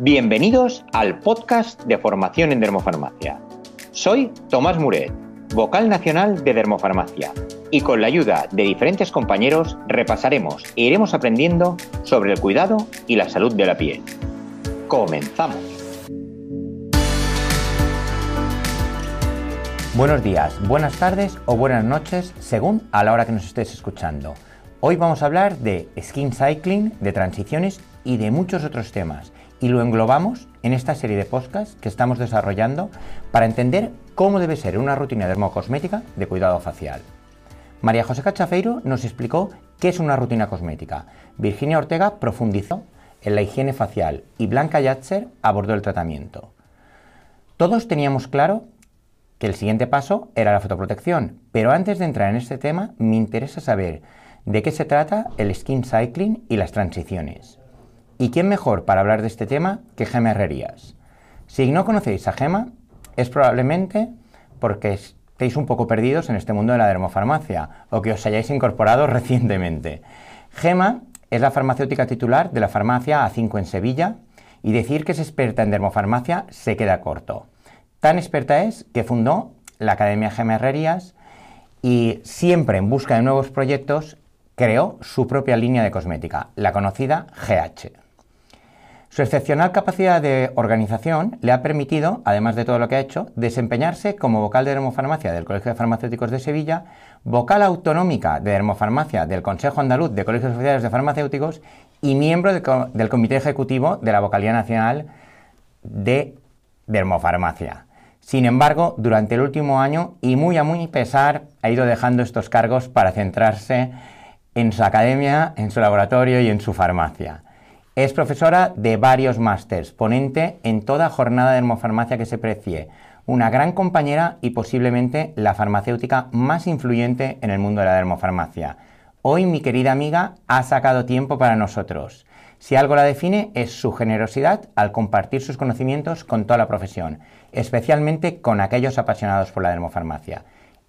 Bienvenidos al podcast de formación en dermofarmacia. Soy Tomás Muret, vocal nacional de dermofarmacia, y con la ayuda de diferentes compañeros repasaremos e iremos aprendiendo sobre el cuidado y la salud de la piel. Comenzamos. Buenos días, buenas tardes o buenas noches según a la hora que nos estés escuchando. Hoy vamos a hablar de skin cycling, de transiciones y de muchos otros temas y lo englobamos en esta serie de podcasts que estamos desarrollando para entender cómo debe ser una rutina dermocosmética de cuidado facial. María José Cachafeiro nos explicó qué es una rutina cosmética. Virginia Ortega profundizó en la higiene facial y Blanca Yatzer abordó el tratamiento. Todos teníamos claro que el siguiente paso era la fotoprotección, pero antes de entrar en este tema me interesa saber de qué se trata el skin cycling y las transiciones. ¿Y quién mejor para hablar de este tema que Gema Herrerías? Si no conocéis a Gema, es probablemente porque estéis un poco perdidos en este mundo de la dermofarmacia o que os hayáis incorporado recientemente. Gema es la farmacéutica titular de la farmacia A5 en Sevilla y decir que es experta en dermofarmacia se queda corto. Tan experta es que fundó la Academia Gema Herrerías y siempre en busca de nuevos proyectos creó su propia línea de cosmética, la conocida GH. Su excepcional capacidad de organización le ha permitido, además de todo lo que ha hecho, desempeñarse como vocal de Dermofarmacia del Colegio de Farmacéuticos de Sevilla, vocal autonómica de Dermofarmacia del Consejo Andaluz de Colegios Oficiales de Farmacéuticos y miembro del Comité Ejecutivo de la Vocalía Nacional de Dermofarmacia. Sin embargo, durante el último año y muy a muy pesar, ha ido dejando estos cargos para centrarse en su academia, en su laboratorio y en su farmacia. Es profesora de varios másters, ponente en toda jornada de Dermofarmacia que se precie, una gran compañera y posiblemente la farmacéutica más influyente en el mundo de la dermofarmacia. Hoy mi querida amiga ha sacado tiempo para nosotros. Si algo la define es su generosidad al compartir sus conocimientos con toda la profesión, especialmente con aquellos apasionados por la dermofarmacia.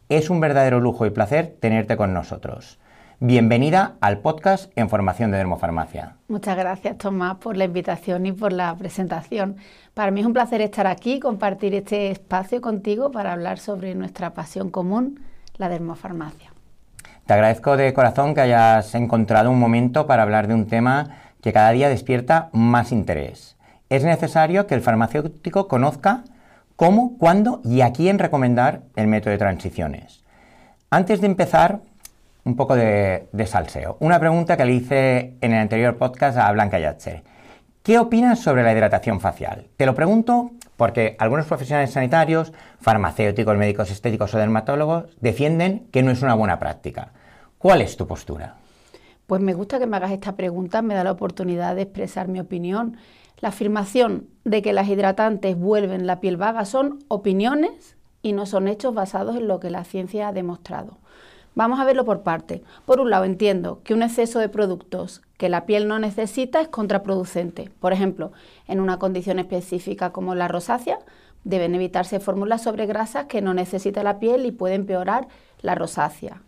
Es un verdadero lujo y placer tenerte con nosotros. Bienvenida al podcast en formación de dermofarmacia. Muchas gracias Tomás por la invitación y por la presentación. Para mí es un placer estar aquí, y compartir este espacio contigo para hablar sobre nuestra pasión común, la dermofarmacia. Te agradezco de corazón que hayas encontrado un momento para hablar de un tema que cada día despierta más interés. Es necesario que el farmacéutico conozca cómo, cuándo y a quién recomendar el método de transiciones. Antes de empezar, un poco de, salseo. Una pregunta que le hice en el anterior podcast a Blanca Yatcher. ¿Qué opinas sobre la hidratación facial? Te lo pregunto porque algunos profesionales sanitarios, farmacéuticos, médicos estéticos o dermatólogos defienden que no es una buena práctica. ¿Cuál es tu postura? Pues me gusta que me hagas esta pregunta, me da la oportunidad de expresar mi opinión. La afirmación de que las hidratantes vuelven la piel vaga son opiniones y no son hechos basados en lo que la ciencia ha demostrado. Vamos a verlo por parte. Por un lado, entiendo que un exceso de productos que la piel no necesita es contraproducente. Por ejemplo, en una condición específica como la rosácea, deben evitarse fórmulas sobre grasas que no necesita la piel y pueden empeorar la rosácea.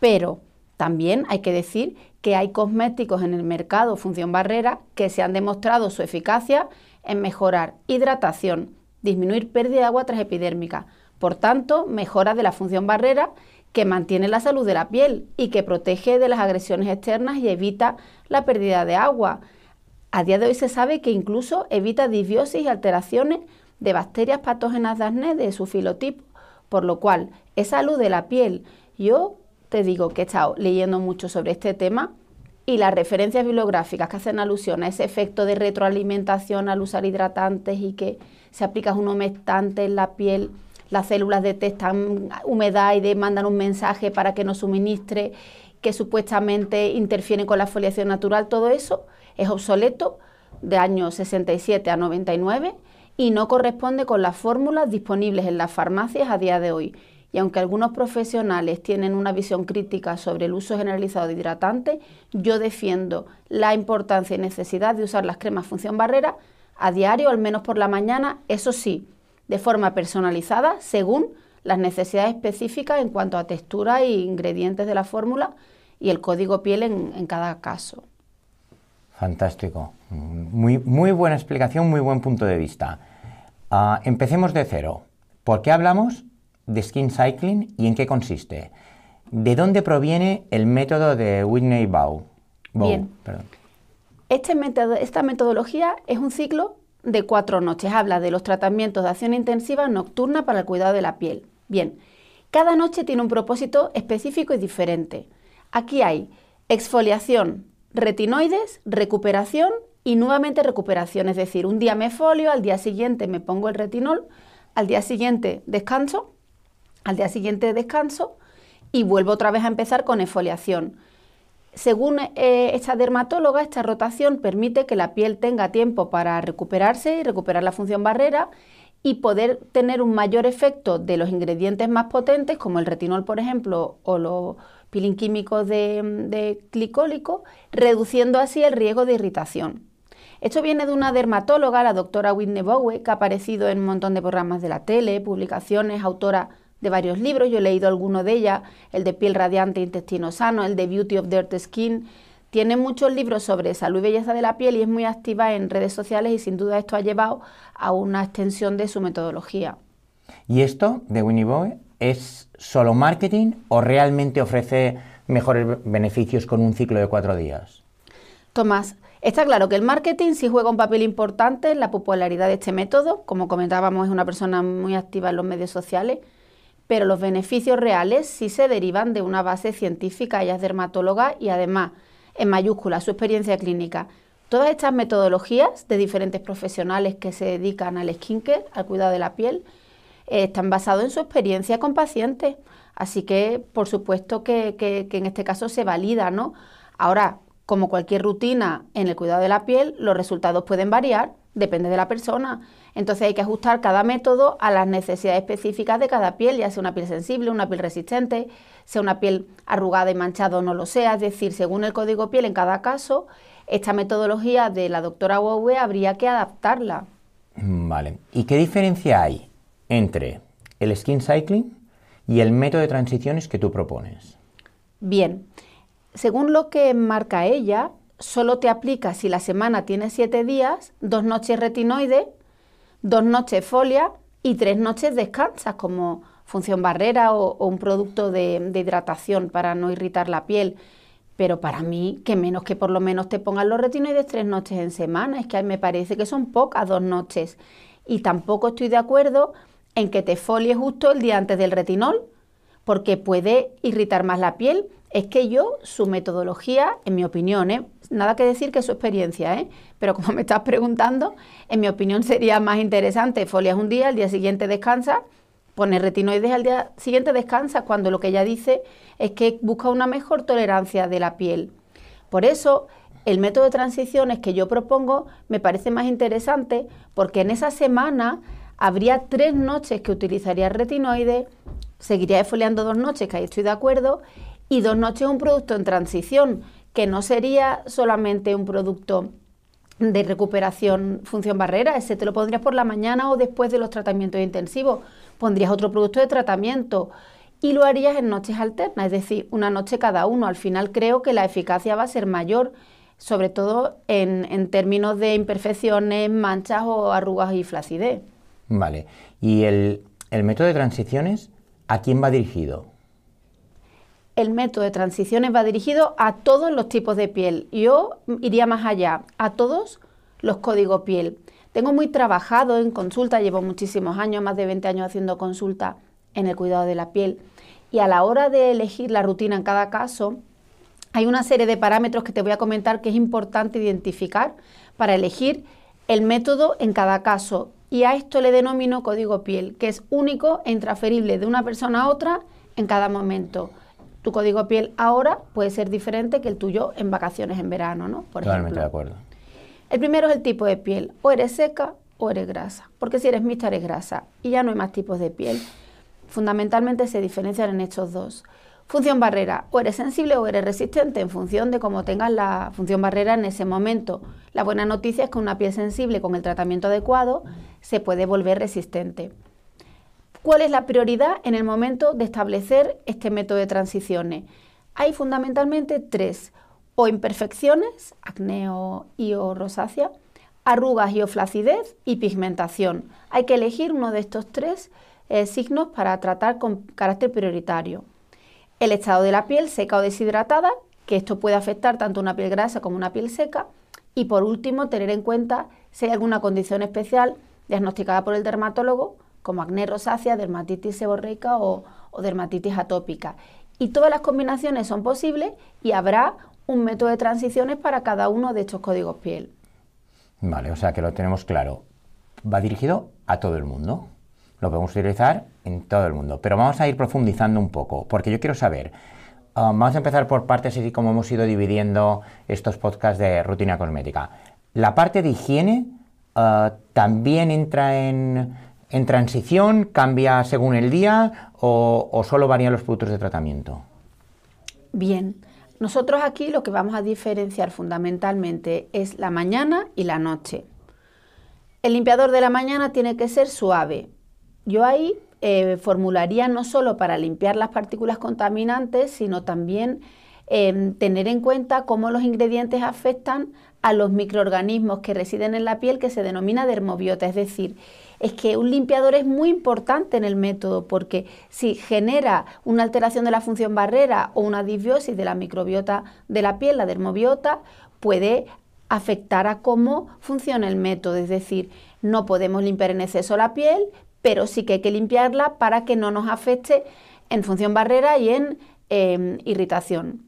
Pero también hay que decir que hay cosméticos en el mercado función barrera que se han demostrado su eficacia en mejorar hidratación, disminuir pérdida de agua tras epidérmica, por tanto, mejora de la función barrera que mantiene la salud de la piel y que protege de las agresiones externas y evita la pérdida de agua. A día de hoy se sabe que incluso evita disbiosis y alteraciones de bacterias patógenas de acné de su filotipo, por lo cual es salud de la piel. Yo te digo que he estado leyendo mucho sobre este tema y las referencias bibliográficas que hacen alusión a ese efecto de retroalimentación al usar hidratantes y que se aplica un humectante en la piel las células detectan humedad y mandan un mensaje para que nos suministre, que supuestamente interfiere con la foliación natural, todo eso es obsoleto de años 67 a 99 y no corresponde con las fórmulas disponibles en las farmacias a día de hoy. Y aunque algunos profesionales tienen una visión crítica sobre el uso generalizado de hidratantes, yo defiendo la importancia y necesidad de usar las cremas función barrera a diario, al menos por la mañana, eso sí, de forma personalizada según las necesidades específicas en cuanto a textura e ingredientes de la fórmula y el código piel en, cada caso. Fantástico. Muy, muy, buena explicación, muy buen punto de vista. Ah, empecemos de cero. ¿Por qué hablamos de skin cycling y en qué consiste? ¿De dónde proviene el método de Whitney Bow? Bien. Este esta metodología es un ciclo de cuatro noches habla de los tratamientos de acción intensiva nocturna para el cuidado de la piel. Bien, cada noche tiene un propósito específico y diferente. Aquí hay exfoliación, retinoides, recuperación y nuevamente recuperación. Es decir, un día me folio, al día siguiente me pongo el retinol, al día siguiente descanso, al día siguiente descanso y vuelvo otra vez a empezar con exfoliación. Según eh, esta dermatóloga, esta rotación permite que la piel tenga tiempo para recuperarse y recuperar la función barrera y poder tener un mayor efecto de los ingredientes más potentes, como el retinol, por ejemplo, o los pilinquímicos de, de glicólico, reduciendo así el riesgo de irritación. Esto viene de una dermatóloga, la doctora Whitney Bowe, que ha aparecido en un montón de programas de la tele, publicaciones, autora de varios libros, yo he leído alguno de ellas, el de Piel Radiante, Intestino Sano, el de Beauty of Dirt Skin. Tiene muchos libros sobre salud y belleza de la piel y es muy activa en redes sociales y sin duda esto ha llevado a una extensión de su metodología. ¿Y esto de Winnie Boy... es solo marketing o realmente ofrece mejores beneficios con un ciclo de cuatro días? Tomás, Está claro que el marketing sí juega un papel importante en la popularidad de este método. Como comentábamos, es una persona muy activa en los medios sociales pero los beneficios reales sí se derivan de una base científica, ella es dermatóloga y además, en mayúscula, su experiencia clínica. Todas estas metodologías de diferentes profesionales que se dedican al skincare, al cuidado de la piel, eh, están basadas en su experiencia con pacientes. Así que, por supuesto, que, que en este caso se valida, ¿no? Ahora, como cualquier rutina en el cuidado de la piel, los resultados pueden variar, depende de la persona. Entonces hay que ajustar cada método a las necesidades específicas de cada piel, ya sea una piel sensible, una piel resistente, sea una piel arrugada y manchada o no lo sea. Es decir, según el código piel en cada caso, esta metodología de la doctora Huawei habría que adaptarla. Mm, vale. ¿Y qué diferencia hay entre el skin cycling y el método de transiciones que tú propones? Bien. Según lo que marca ella, solo te aplica si la semana tiene siete días, dos noches retinoides dos noches folia y tres noches descansas como función barrera o, un producto de, hidratación para no irritar la piel. Pero para mí, que menos que por lo menos te pongan los retinoides tres noches en semana, es que me parece que son pocas dos noches. Y tampoco estoy de acuerdo en que te folies justo el día antes del retinol, porque puede irritar más la piel. Es que yo, su metodología, en mi opinión, ¿eh? Nada que decir que es su experiencia, ¿eh? pero como me estás preguntando, en mi opinión sería más interesante folias un día, al día siguiente descansa, pones retinoides al día siguiente descansa. cuando lo que ella dice es que busca una mejor tolerancia de la piel. Por eso, el método de transiciones que yo propongo me parece más interesante porque en esa semana habría tres noches que utilizaría retinoides, seguiría esfoliando dos noches, que ahí estoy de acuerdo, y dos noches un producto en transición que no sería solamente un producto de recuperación función barrera, ese te lo pondrías por la mañana o después de los tratamientos intensivos, pondrías otro producto de tratamiento y lo harías en noches alternas, es decir, una noche cada uno. Al final creo que la eficacia va a ser mayor, sobre todo en, términos de imperfecciones, manchas o arrugas y flacidez. Vale, y el, el método de transiciones, ¿a quién va dirigido? el método de transiciones va dirigido a todos los tipos de piel. Yo iría más allá, a todos los códigos piel. Tengo muy trabajado en consulta, llevo muchísimos años, más de 20 años haciendo consulta en el cuidado de la piel. Y a la hora de elegir la rutina en cada caso, hay una serie de parámetros que te voy a comentar que es importante identificar para elegir el método en cada caso. Y a esto le denomino código piel, que es único e intransferible de una persona a otra en cada momento tu código piel ahora puede ser diferente que el tuyo en vacaciones en verano, ¿no? Por Totalmente de acuerdo. El primero es el tipo de piel. O eres seca o eres grasa. Porque si eres mixta eres grasa y ya no hay más tipos de piel. Fundamentalmente se diferencian en estos dos. Función barrera, o eres sensible o eres resistente en función de cómo tengas la función barrera en ese momento. La buena noticia es que una piel sensible con el tratamiento adecuado se puede volver resistente. ¿Cuál es la prioridad en el momento de establecer este método de transiciones? Hay fundamentalmente tres, o imperfecciones, acné o, y o rosácea, arrugas y o flacidez y pigmentación. Hay que elegir uno de estos tres eh, signos para tratar con carácter prioritario. El estado de la piel seca o deshidratada, que esto puede afectar tanto una piel grasa como una piel seca. Y por último, tener en cuenta si hay alguna condición especial diagnosticada por el dermatólogo como acné rosácea, dermatitis seborreica o, dermatitis atópica. Y todas las combinaciones son posibles y habrá un método de transiciones para cada uno de estos códigos piel. Vale, o sea que lo tenemos claro. Va dirigido a todo el mundo. Lo podemos utilizar en todo el mundo. Pero vamos a ir profundizando un poco, porque yo quiero saber. Ah, vamos a empezar por partes así como hemos ido dividiendo estos podcasts de rutina cosmética. La parte de higiene ah, también entra en, en transición? ¿Cambia según el día o, solo varían los productos de tratamiento? Bien, nosotros aquí lo que vamos a diferenciar fundamentalmente es la mañana y la noche. El limpiador de la mañana tiene que ser suave. Yo ahí eh, formularía no solo para limpiar las partículas contaminantes, sino también eh, tener en cuenta cómo los ingredientes afectan a los microorganismos que residen en la piel que se denomina dermobiota, es decir, es que un limpiador es muy importante en el método porque si genera una alteración de la función barrera o una disbiosis de la microbiota de la piel, la dermobiota, puede afectar a cómo funciona el método, es decir, no podemos limpiar en exceso la piel, pero sí que hay que limpiarla para que no nos afecte en función barrera y en em, irritación.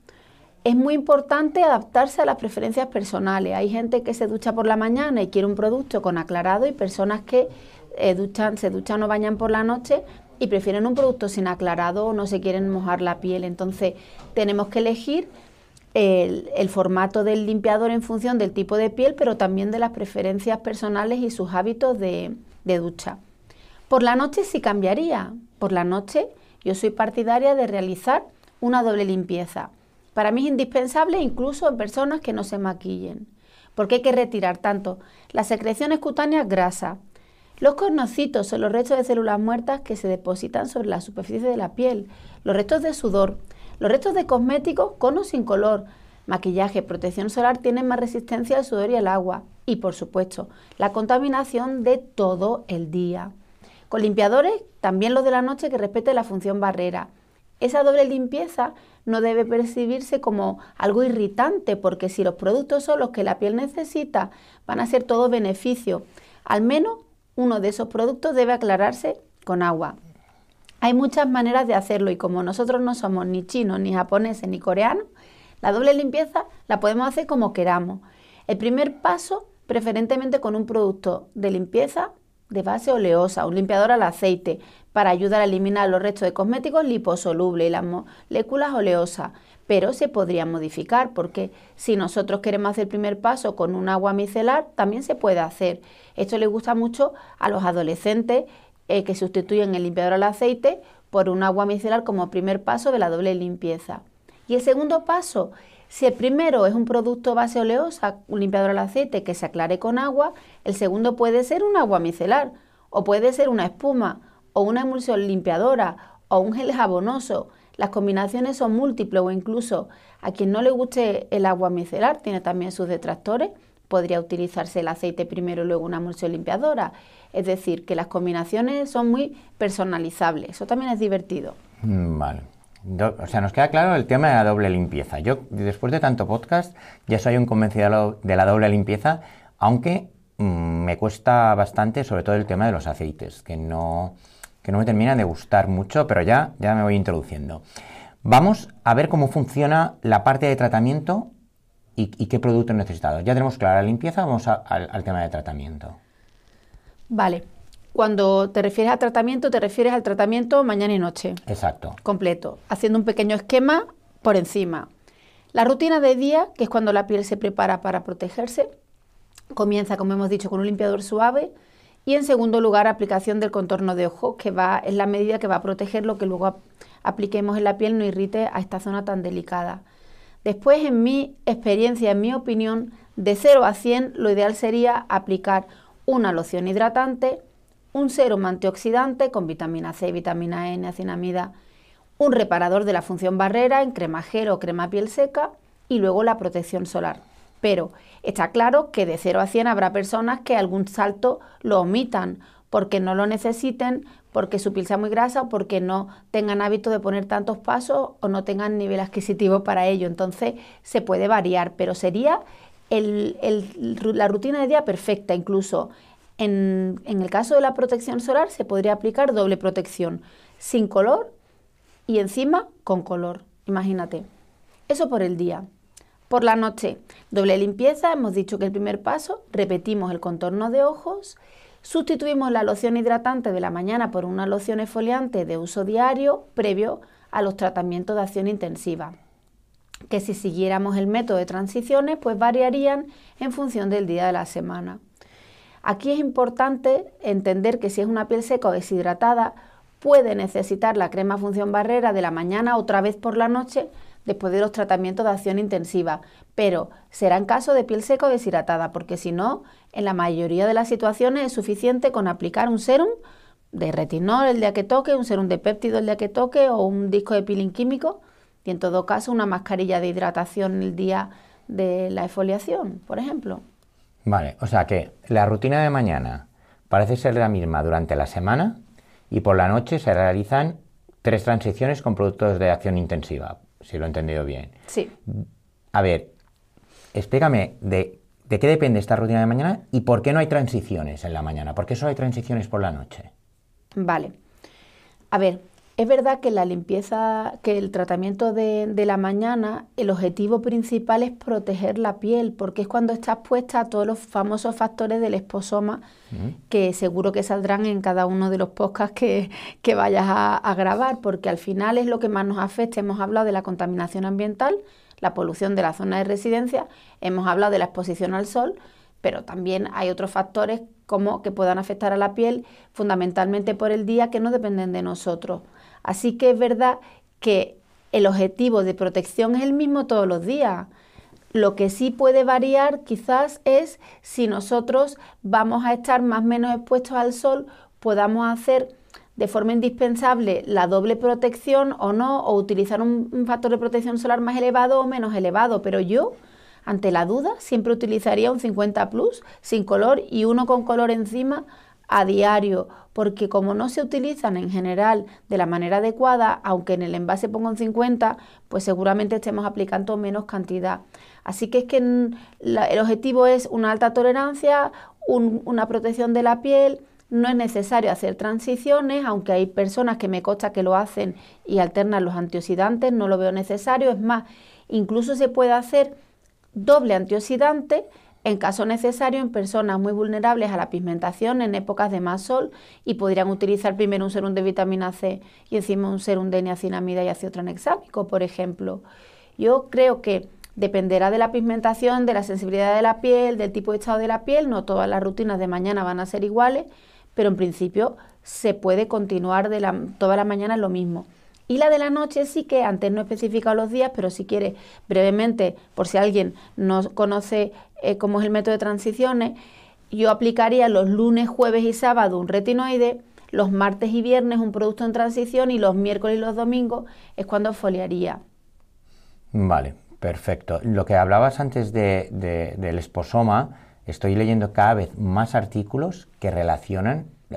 Es muy importante adaptarse a las preferencias personales. Hay gente que se ducha por la mañana y quiere un producto con aclarado y personas que eh, se duchan o bañan por la noche y prefieren un producto sin aclarado o no se quieren mojar la piel. Entonces tenemos que elegir el, formato del limpiador en función del tipo de piel, pero también de las preferencias personales y sus hábitos de, de ducha. Por la noche sí cambiaría. Por la noche yo soy partidaria de realizar una doble limpieza. Para mí es indispensable incluso en personas que no se maquillen, porque hay que retirar tanto las secreciones cutáneas grasa los cornocitos son los restos de células muertas que se depositan sobre la superficie de la piel, los restos de sudor, los restos de cosméticos con o sin color, maquillaje, protección solar tienen más resistencia al sudor y al agua y por supuesto la contaminación de todo el día. Con limpiadores, también los de la noche que respete la función barrera. Esa doble limpieza no debe percibirse como algo irritante, porque si los productos son los que la piel necesita, van a ser todo beneficio Al menos uno de esos productos debe aclararse con agua. Hay muchas maneras de hacerlo y como nosotros no somos ni chinos, ni japoneses, ni coreanos, la doble limpieza la podemos hacer como queramos. El primer paso, preferentemente con un producto de limpieza de base oleosa, un limpiador al aceite, para ayudar a eliminar los restos de cosméticos liposolubles y las moléculas oleosas, pero se podría modificar porque si nosotros queremos hacer el primer paso con un agua micelar, también se puede hacer. Esto le gusta mucho a los adolescentes eh, que sustituyen el limpiador al aceite por un agua micelar como primer paso de la doble limpieza. Y el segundo paso si el primero es un producto base oleosa, un limpiador al aceite que se aclare con agua, el segundo puede ser un agua micelar, o puede ser una espuma, o una emulsión limpiadora, o un gel jabonoso. Las combinaciones son múltiples o incluso a quien no le guste el agua micelar, tiene también sus detractores, podría utilizarse el aceite primero y luego una emulsión limpiadora. Es decir, que las combinaciones son muy personalizables. Eso también es divertido. Mm, vale o sea, nos queda claro el tema de la doble limpieza. Yo, después de tanto podcast, ya soy un convencido de la doble limpieza, aunque mm, me cuesta bastante, sobre todo el tema de los aceites, que no, me terminan de gustar mucho, pero ya, ya me voy introduciendo. Vamos a ver cómo funciona la parte de tratamiento y, qué productos necesitado Ya tenemos clara la limpieza, vamos al tema de tratamiento. Vale, cuando te refieres al tratamiento, te refieres al tratamiento mañana y noche. Exacto. Completo, haciendo un pequeño esquema por encima. La rutina de día, que es cuando la piel se prepara para protegerse, comienza, como hemos dicho, con un limpiador suave y en segundo lugar aplicación del contorno de ojos, que va es la medida que va a proteger lo que luego apliquemos en la piel no irrite a esta zona tan delicada. Después, en mi experiencia, en mi opinión, de 0 a 100 lo ideal sería aplicar una loción hidratante, un serum antioxidante con vitamina C, vitamina E, acinamida, un reparador de la función barrera en cremajero o crema piel seca y luego la protección solar. Pero está claro que de 0 a 100 habrá personas que algún salto lo omitan porque no lo necesiten, porque su piel sea muy grasa o porque no tengan hábito de poner tantos pasos o no tengan nivel adquisitivo para ello. Entonces se puede variar, pero sería la rutina de día perfecta, incluso en, el caso de la protección solar se podría aplicar doble protección, sin color y encima con color, imagínate. Eso por el día. Por la noche, doble limpieza, hemos dicho que el primer paso, repetimos el contorno de ojos, sustituimos la loción hidratante de la mañana por una loción exfoliante de uso diario previo a los tratamientos de acción intensiva, que si siguiéramos el método de transiciones, pues variarían en función del día de la semana. Aquí es importante entender que si es una piel seca o deshidratada, puede necesitar la crema función barrera de la mañana otra vez por la noche después de los tratamientos de acción intensiva, pero será en caso de piel seca o deshidratada, porque si no, en la mayoría de las situaciones es suficiente con aplicar un serum de retinol el día que toque, un serum de péptido el día que toque o un disco de peeling químico y en todo caso una mascarilla de hidratación el día de la exfoliación, por ejemplo. Vale, o sea que la rutina de mañana parece ser la misma durante la semana y por la noche se realizan tres transiciones con productos de acción intensiva, si lo he entendido bien. Sí. A ver, explícame de, de qué depende esta rutina de mañana y por qué no hay transiciones en la mañana, por qué solo hay transiciones por la noche. Vale. A ver, es verdad que la limpieza, que el tratamiento de, la mañana, el objetivo principal es proteger la piel, porque es cuando está expuesta a todos los famosos factores del esposoma, que seguro que saldrán en cada uno de los podcasts que, vayas a, a, grabar, porque al final es lo que más nos afecta. Hemos hablado de la contaminación ambiental, la polución de la zona de residencia, hemos hablado de la exposición al sol, pero también hay otros factores como que puedan afectar a la piel, fundamentalmente por el día, que no dependen de nosotros. Así que es verdad que el objetivo de protección es el mismo todos los días. Lo que sí puede variar quizás es si nosotros vamos a estar más o menos expuestos al sol, podamos hacer de forma indispensable la doble protección o no, o utilizar un, factor de protección solar más elevado o menos elevado. Pero yo, ante la duda, siempre utilizaría un 50 plus sin color y uno con color encima a diario, porque como no se utilizan en general de la manera adecuada, aunque en el envase ponga un 50, pues seguramente estemos aplicando menos cantidad. Así que es que mm, el objetivo es una alta tolerancia, una protección de la piel, no es necesario hacer transiciones, aunque hay personas que me consta que lo hacen y alternan los antioxidantes, no lo veo necesario. Es más, incluso se puede hacer doble antioxidante en caso necesario en personas muy vulnerables a la pigmentación en épocas de más sol y podrían utilizar primero un serum de vitamina C y encima un serum de niacinamida y ácido tranexámico, por ejemplo. Yo creo que dependerá de la pigmentación, de la sensibilidad de la piel, del tipo de estado de la piel, no todas las rutinas de mañana van a ser iguales, pero en principio se puede continuar de la, toda la mañana lo mismo. Y la de la noche sí que, antes no he especificado los días, pero si quieres brevemente, por si alguien no conoce eh, cómo es el método de transiciones, yo aplicaría los lunes, jueves y sábado un retinoide, los martes y viernes un producto en transición y los miércoles y los domingos es cuando foliaría. Vale, perfecto. Lo que hablabas antes de, del esposoma, estoy leyendo cada vez más artículos que relacionan eh,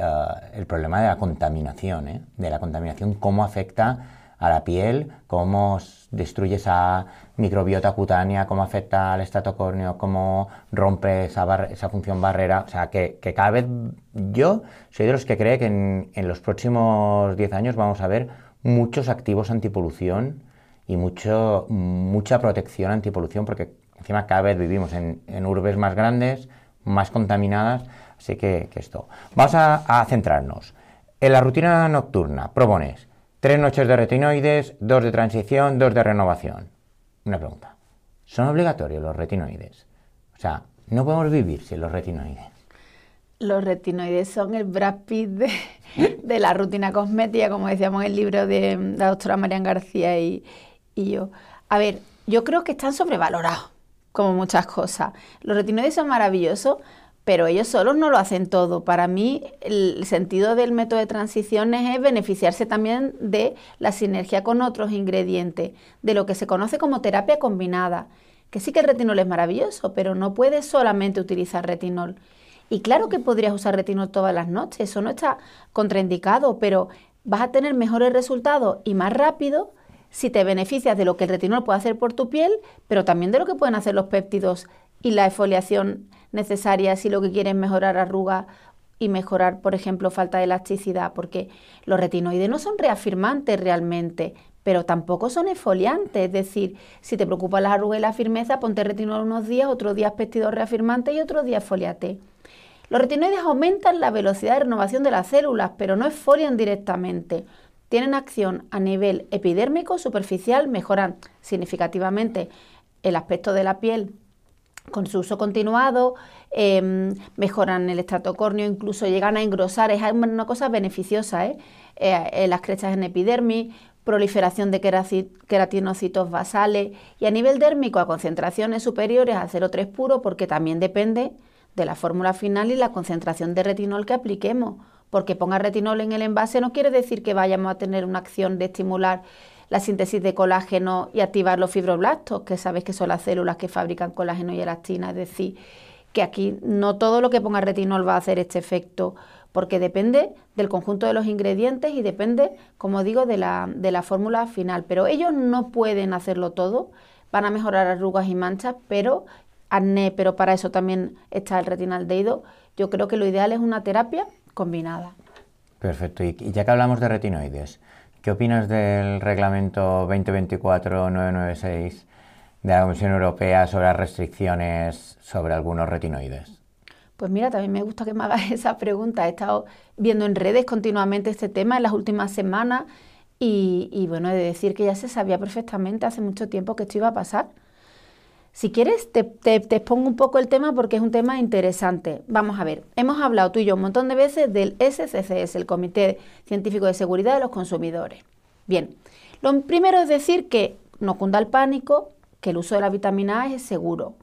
el problema de la contaminación, ¿eh? de la contaminación, cómo afecta a la piel, cómo destruye esa microbiota cutánea, cómo afecta al estrato córneo, cómo rompe esa, función barrera. O sea, que, cada vez yo soy de los que cree que en, los próximos 10 años vamos a ver muchos activos antipolución y mucho, mucha protección antipolución, porque encima cada vez vivimos en urbes más grandes, más contaminadas. Así que, esto. Vamos a, centrarnos. En la rutina nocturna propones tres noches de retinoides, dos de transición, dos de renovación. Una pregunta. ¿Son obligatorios los retinoides? O sea, no podemos vivir sin los retinoides. Los retinoides son el Brad de, la rutina cosmética, como decíamos en el libro de la doctora Marian García y, y yo. A ver, yo creo que están sobrevalorados, como muchas cosas. Los retinoides son maravillosos, pero ellos solos no lo hacen todo. Para mí, el sentido del método de transiciones es beneficiarse también de la sinergia con otros ingredientes, de lo que se conoce como terapia combinada, que sí que el retinol es maravilloso, pero no puedes solamente utilizar retinol. Y claro que podrías usar retinol todas las noches, eso no está contraindicado, pero vas a tener mejores resultados y más rápido si te beneficias de lo que el retinol puede hacer por tu piel, pero también de lo que pueden hacer los péptidos y la exfoliación necesarias si lo que quieren es mejorar arrugas y mejorar, por ejemplo, falta de elasticidad, porque los retinoides no son reafirmantes realmente, pero tampoco son esfoliantes, es decir, si te preocupan las arrugas y la firmeza, ponte retinol unos días, otros días pestidor reafirmante y otros días foliate. Los retinoides aumentan la velocidad de renovación de las células, pero no esfolian directamente. Tienen acción a nivel epidérmico superficial, mejoran significativamente el aspecto de la piel con su uso continuado, em, mejoran el córneo, incluso llegan a engrosar, es una cosa beneficiosa, ¿eh? Eh, eh, las crechas en epidermis, proliferación de queratinocitos basales y a nivel dérmico a concentraciones superiores a 0,3 puro porque también depende de la fórmula final y la concentración de retinol que apliquemos. Porque ponga retinol en el envase no quiere decir que vayamos a tener una acción de estimular la síntesis de colágeno y activar los fibroblastos, que sabes que son las células que fabrican colágeno y elastina. Es decir, que aquí no todo lo que ponga retinol va a hacer este efecto, porque depende del conjunto de los ingredientes y depende, como digo, de la, de la fórmula final. Pero ellos no pueden hacerlo todo, van a mejorar arrugas y manchas, pero acné, pero para eso también está el retinaldehído. Yo creo que lo ideal es una terapia combinada. Perfecto. Y ya que hablamos de retinoides, ¿Qué opinas del reglamento 2024-996 de la Comisión Europea sobre las restricciones sobre algunos retinoides? Pues mira, también me gusta que me hagas esa pregunta. He estado viendo en redes continuamente este tema en las últimas semanas y, bueno, he de decir que ya se sabía perfectamente hace mucho tiempo que esto iba a pasar. Si quieres, te, expongo un poco el tema porque es un tema interesante. Vamos a ver, hemos hablado tú y yo un montón de veces del SCCS, el Comité Científico de Seguridad de los Consumidores. Bien, lo primero es decir que no cunda el pánico, que el uso de la vitamina A es seguro,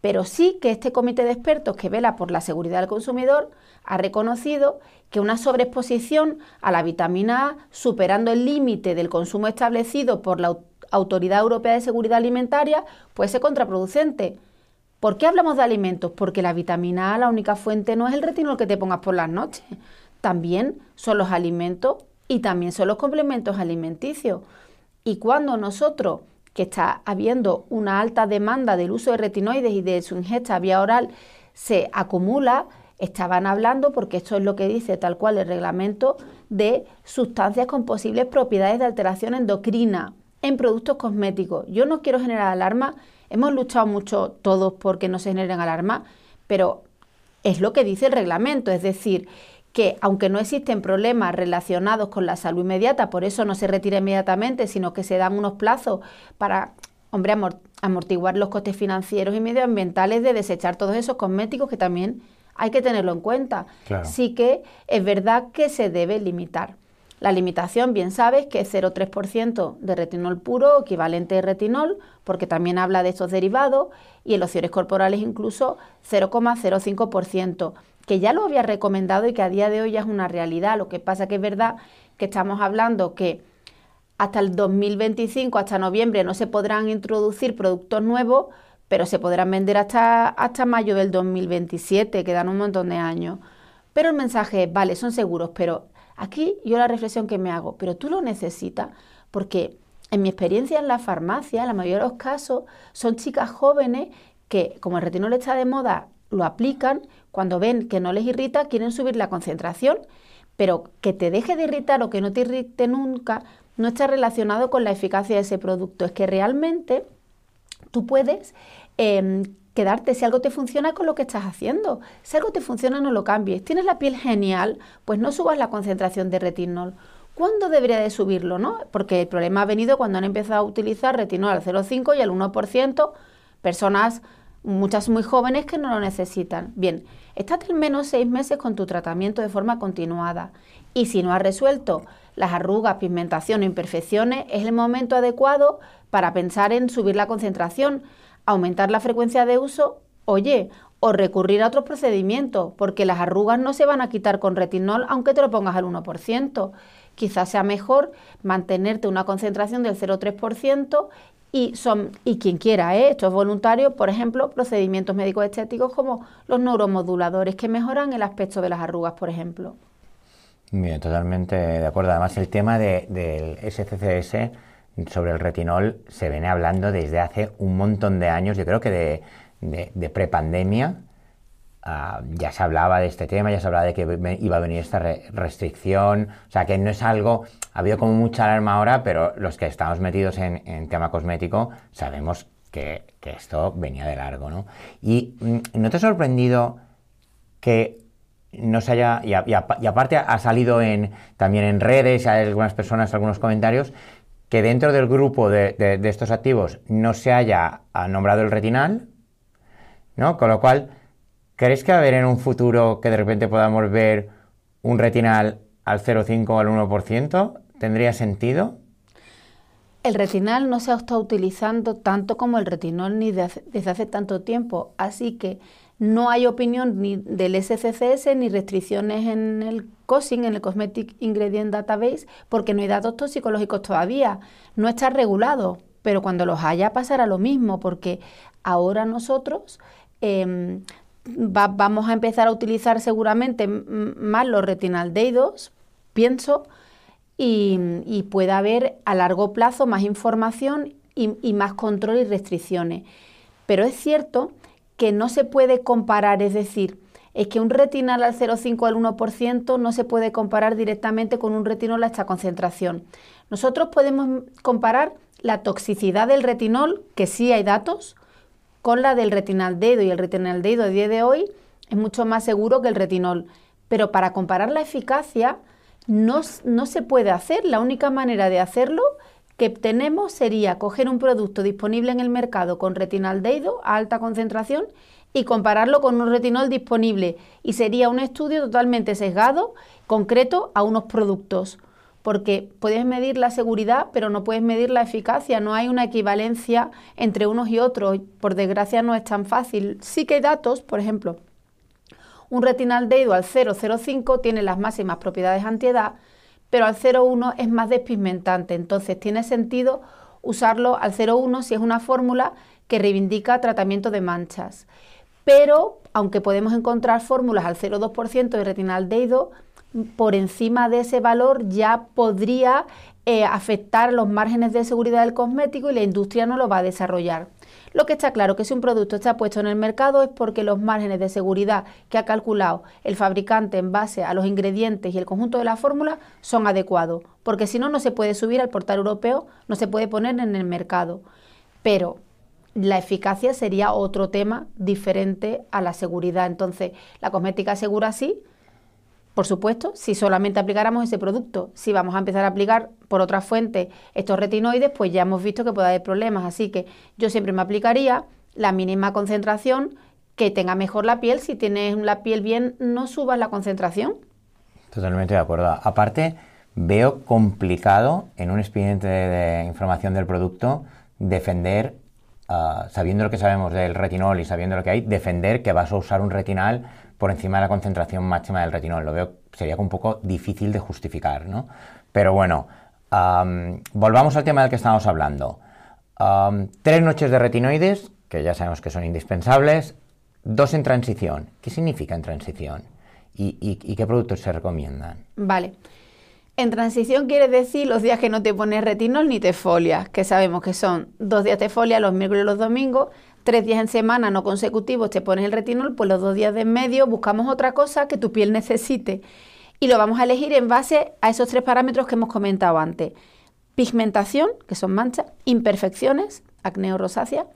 pero sí que este comité de expertos que vela por la seguridad del consumidor ha reconocido que una sobreexposición a la vitamina A, superando el límite del consumo establecido por la Autoridad Europea de Seguridad Alimentaria puede ser contraproducente. ¿Por qué hablamos de alimentos? Porque la vitamina A, la única fuente, no es el retinol que te pongas por las noches. También son los alimentos y también son los complementos alimenticios. Y cuando nosotros, que está habiendo una alta demanda del uso de retinoides y de su ingesta vía oral, se acumula, estaban hablando, porque esto es lo que dice tal cual el reglamento, de sustancias con posibles propiedades de alteración endocrina en productos cosméticos. Yo no quiero generar alarma, hemos luchado mucho todos porque no se generen alarma, pero es lo que dice el reglamento, es decir, que aunque no existen problemas relacionados con la salud inmediata, por eso no se retira inmediatamente, sino que se dan unos plazos para, hombre, amortiguar los costes financieros y medioambientales de desechar todos esos cosméticos que también hay que tenerlo en cuenta. Así Sí que es verdad que se debe limitar. La limitación, bien sabes, que es 0,3% de retinol puro, equivalente a retinol, porque también habla de estos derivados, y en lociones corporales incluso 0,05%, que ya lo había recomendado y que a día de hoy ya es una realidad. Lo que pasa que es verdad que estamos hablando que hasta el 2025, hasta noviembre, no se podrán introducir productos nuevos, pero se podrán vender hasta, hasta mayo del 2027, quedan un montón de años. Pero el mensaje es, vale, son seguros, pero Aquí yo la reflexión que me hago, pero tú lo necesitas porque en mi experiencia en la farmacia, la mayoría de los casos son chicas jóvenes que como el retinol está de moda, lo aplican, cuando ven que no les irrita, quieren subir la concentración, pero que te deje de irritar o que no te irrite nunca no está relacionado con la eficacia de ese producto, es que realmente tú puedes em, quedarte. Si algo te funciona con lo que estás haciendo, si algo te funciona no lo cambies. Tienes la piel genial, pues no subas la concentración de retinol. ¿Cuándo debería de subirlo? ¿no? Porque el problema ha venido cuando han empezado a utilizar retinol al 0,5 y al 1%, personas, muchas muy jóvenes que no lo necesitan. Bien, estate al menos seis meses con tu tratamiento de forma continuada. Y si no has resuelto las arrugas, pigmentación o imperfecciones, es el momento adecuado para pensar en subir la concentración aumentar la frecuencia de uso, oye, o recurrir a otros procedimientos, porque las arrugas no se van a quitar con retinol aunque te lo pongas al 1%. Quizás sea mejor mantenerte una concentración del 0,3% y, son, y quien quiera, ¿eh? esto es voluntario, por ejemplo, procedimientos médicos estéticos como los neuromoduladores que mejoran el aspecto de las arrugas, por ejemplo. Bien, totalmente de acuerdo. Además, el tema del SCCS sobre el retinol se viene hablando desde hace un montón de años, yo creo que de, pre-pandemia, prepandemia. Ah, ya se hablaba de este tema, ya se hablaba de que iba a venir esta restricción, o sea que no es algo, ha habido como mucha alarma ahora, pero los que estamos metidos en, tema cosmético sabemos que, esto venía de largo, ¿no? Y mm, ¿no te ha sorprendido que no se haya, y, aparte ha salido en, también en redes, hay algunas personas, algunos comentarios, que dentro del grupo de, estos activos no se haya ah, nombrado el retinal, ¿no? Con lo cual, ¿crees que haber en un futuro que de repente podamos ver un retinal al 0,5 o al 1%? ¿Tendría sentido? El retinal no se ha estado utilizando tanto como el retinol ni desde hace tanto tiempo, así que no hay opinión ni del SCCS ni restricciones en el COSIN, en el Cosmetic Ingredient Database, porque no hay datos toxicológicos todavía. No está regulado, pero cuando los haya pasará lo mismo, porque ahora nosotros em, vamos a empezar a utilizar seguramente más los retinaldeidos, pienso, y, y pueda haber a largo plazo más información y más control y restricciones. Pero es cierto que no se puede comparar, es decir, es que un retinal al 0,5 al 1% no se puede comparar directamente con un retinol a esta concentración. Nosotros podemos comparar la toxicidad del retinol, que sí hay datos, con la del dedo. y el dedo a día de hoy es mucho más seguro que el retinol. Pero para comparar la eficacia no, no se puede hacer. La única manera de hacerlo que obtenemos sería coger un producto disponible en el mercado con retinaldehído a alta concentración y compararlo con un retinol disponible y sería un estudio totalmente sesgado, concreto a unos productos, porque puedes medir la seguridad pero no puedes medir la eficacia, no hay una equivalencia entre unos y otros, por desgracia no es tan fácil. Sí que hay datos, por ejemplo, un retinaldehído al 0,05 tiene las máximas propiedades antiedad, pero al 0,1 es más despigmentante. Entonces tiene sentido usarlo al 0,1 si es una fórmula que reivindica tratamiento de manchas. Pero aunque podemos encontrar fórmulas al 0,2% de retinaldehído, por encima de ese valor ya podría eh, afectar los márgenes de seguridad del cosmético y la industria no lo va a desarrollar. Lo que está claro que si un producto está puesto en el mercado es porque los márgenes de seguridad que ha calculado el fabricante en base a los ingredientes y el conjunto de la fórmula son adecuados, porque si no, no se puede subir al portal europeo, no se puede poner en el mercado. Pero la eficacia sería otro tema diferente a la seguridad. Entonces, la cosmética segura sí, por supuesto, si solamente aplicáramos ese producto, si vamos a empezar a aplicar por otra fuente estos retinoides, pues ya hemos visto que puede haber problemas. Así que yo siempre me aplicaría la mínima concentración que tenga mejor la piel. Si tienes la piel bien, no subas la concentración. Totalmente de acuerdo. Aparte, veo complicado en un expediente de información del producto defender, ah, sabiendo lo que sabemos del retinol y sabiendo lo que hay, defender que vas a usar un retinal por encima de la concentración máxima del retinol. Lo veo, sería un poco difícil de justificar, ¿no? Pero bueno, volvamos al tema del que estábamos hablando. tres noches de retinoides, que ya sabemos que son indispensables, dos en transición. ¿Qué significa en transición? ¿Y, qué productos se recomiendan? Vale. En transición quiere decir los días que no te pones retinol ni te folias, que sabemos que son dos días de folia, los miércoles y los domingos, tres días en semana no consecutivos te pones el retinol, pues los dos días de en medio buscamos otra cosa que tu piel necesite y lo vamos a elegir en base a esos tres parámetros que hemos comentado antes. Pigmentación, que son manchas, imperfecciones, acné o rosácea,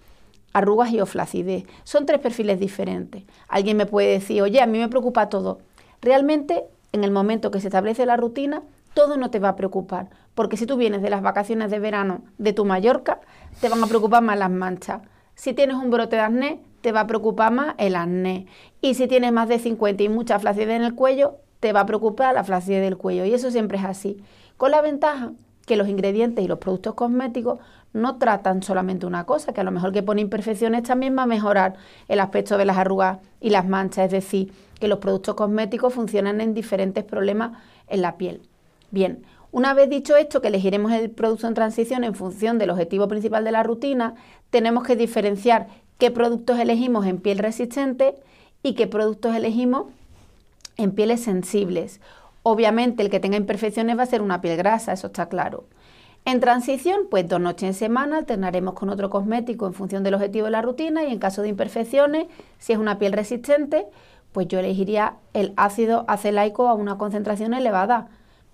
arrugas y flacidez. Son tres perfiles diferentes. Alguien me puede decir, oye, a mí me preocupa todo. Realmente, en el momento que se establece la rutina, todo no te va a preocupar, porque si tú vienes de las vacaciones de verano de tu Mallorca, te van a preocupar más las manchas. Si tienes un brote de acné, te va a preocupar más el acné. Y si tienes más de 50 y mucha flacidez en el cuello, te va a preocupar la flacidez del cuello. Y eso siempre es así. Con la ventaja que los ingredientes y los productos cosméticos no tratan solamente una cosa, que a lo mejor que pone imperfecciones también va a mejorar el aspecto de las arrugas y las manchas, es decir, que los productos cosméticos funcionan en diferentes problemas en la piel. Bien, una vez dicho esto, que elegiremos el producto en transición en función del objetivo principal de la rutina, tenemos que diferenciar qué productos elegimos en piel resistente y qué productos elegimos en pieles sensibles. Obviamente el que tenga imperfecciones va a ser una piel grasa, eso está claro. En transición, pues dos noches en semana alternaremos con otro cosmético en función del objetivo de la rutina y en caso de imperfecciones, si es una piel resistente, pues yo elegiría el ácido acelaico a una concentración elevada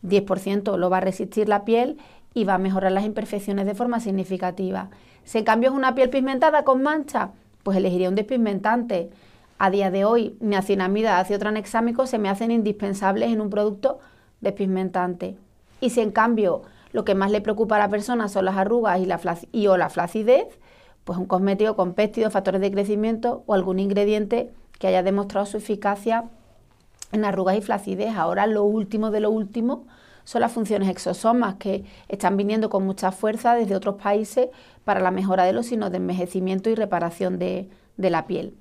10% lo va a resistir la piel y va a mejorar las imperfecciones de forma significativa. Si en cambio es una piel pigmentada con mancha, pues elegiría un despigmentante. A día de hoy, niacinamida, ácido tranexámico se me hacen indispensables en un producto despigmentante. Y si en cambio lo que más le preocupa a la persona son las arrugas y, la o la flacidez, pues un cosmético con péptidos, factores de crecimiento o algún ingrediente que haya demostrado su eficacia en arrugas y flacidez. Ahora lo último de lo último son las funciones exosomas que están viniendo con mucha fuerza desde otros países para la mejora de los signos de envejecimiento y reparación de, de la piel.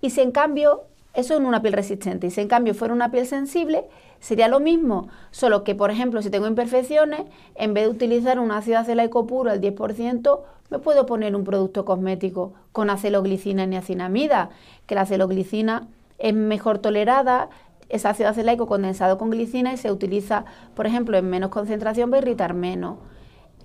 Y si en cambio, eso en una piel resistente, y si en cambio fuera una piel sensible, sería lo mismo, solo que por ejemplo si tengo imperfecciones, en vez de utilizar un ácido acelaico puro al 10%, me puedo poner un producto cosmético con aceloglicina y niacinamida, que la aceloglicina es mejor tolerada, es ácido acelaico condensado con glicina y se utiliza, por ejemplo, en menos concentración para irritar menos.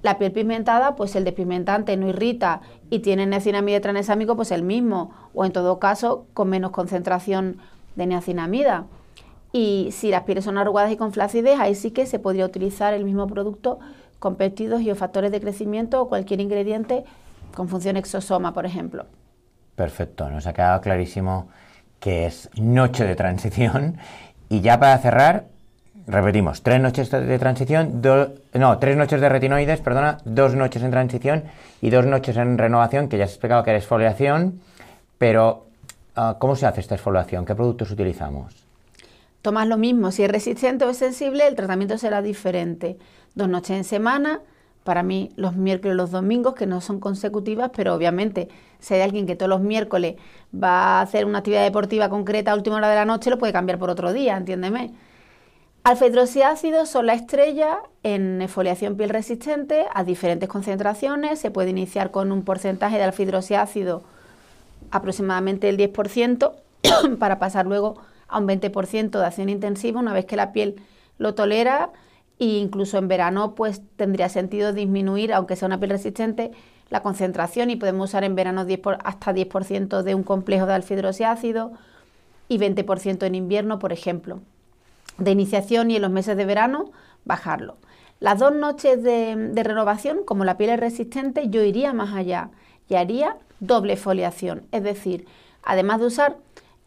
La piel pigmentada, pues el despigmentante no irrita y tiene niacinamida y pues el mismo, o en todo caso con menos concentración de niacinamida. Y si las pieles son arrugadas y con flacidez, ahí sí que se podría utilizar el mismo producto con peptidos y o factores de crecimiento o cualquier ingrediente con función exosoma, por ejemplo. Perfecto, nos ha quedado clarísimo que es Noche de Transición. Y ya para cerrar, repetimos, tres noches de transición, no, tres noches de retinoides, perdona, dos noches en transición y dos noches en renovación, que ya has explicado que era exfoliación, pero ah, ¿cómo se hace esta exfoliación? ¿Qué productos utilizamos? Tomas lo mismo, si es resistente o es sensible, el tratamiento será diferente. Dos noches en semana, para mí los miércoles y los domingos, que no son consecutivas, pero obviamente si hay alguien que todos los miércoles va a hacer una actividad deportiva concreta a última hora de la noche, lo puede cambiar por otro día, entiéndeme. alfa son la estrella en exfoliación piel resistente a diferentes concentraciones. Se puede iniciar con un porcentaje de alfa aproximadamente el 10% para pasar luego a un 20% de acción intensiva una vez que la piel lo tolera e incluso en verano pues tendría sentido disminuir, aunque sea una piel resistente, la concentración y podemos usar en verano 10 por, hasta 10% de un complejo de alfidrosiácidos y 20% en invierno, por ejemplo. De iniciación y en los meses de verano, bajarlo. Las dos noches de, renovación, como la piel es resistente, yo iría más allá y haría doble foliación. Es decir, además de usar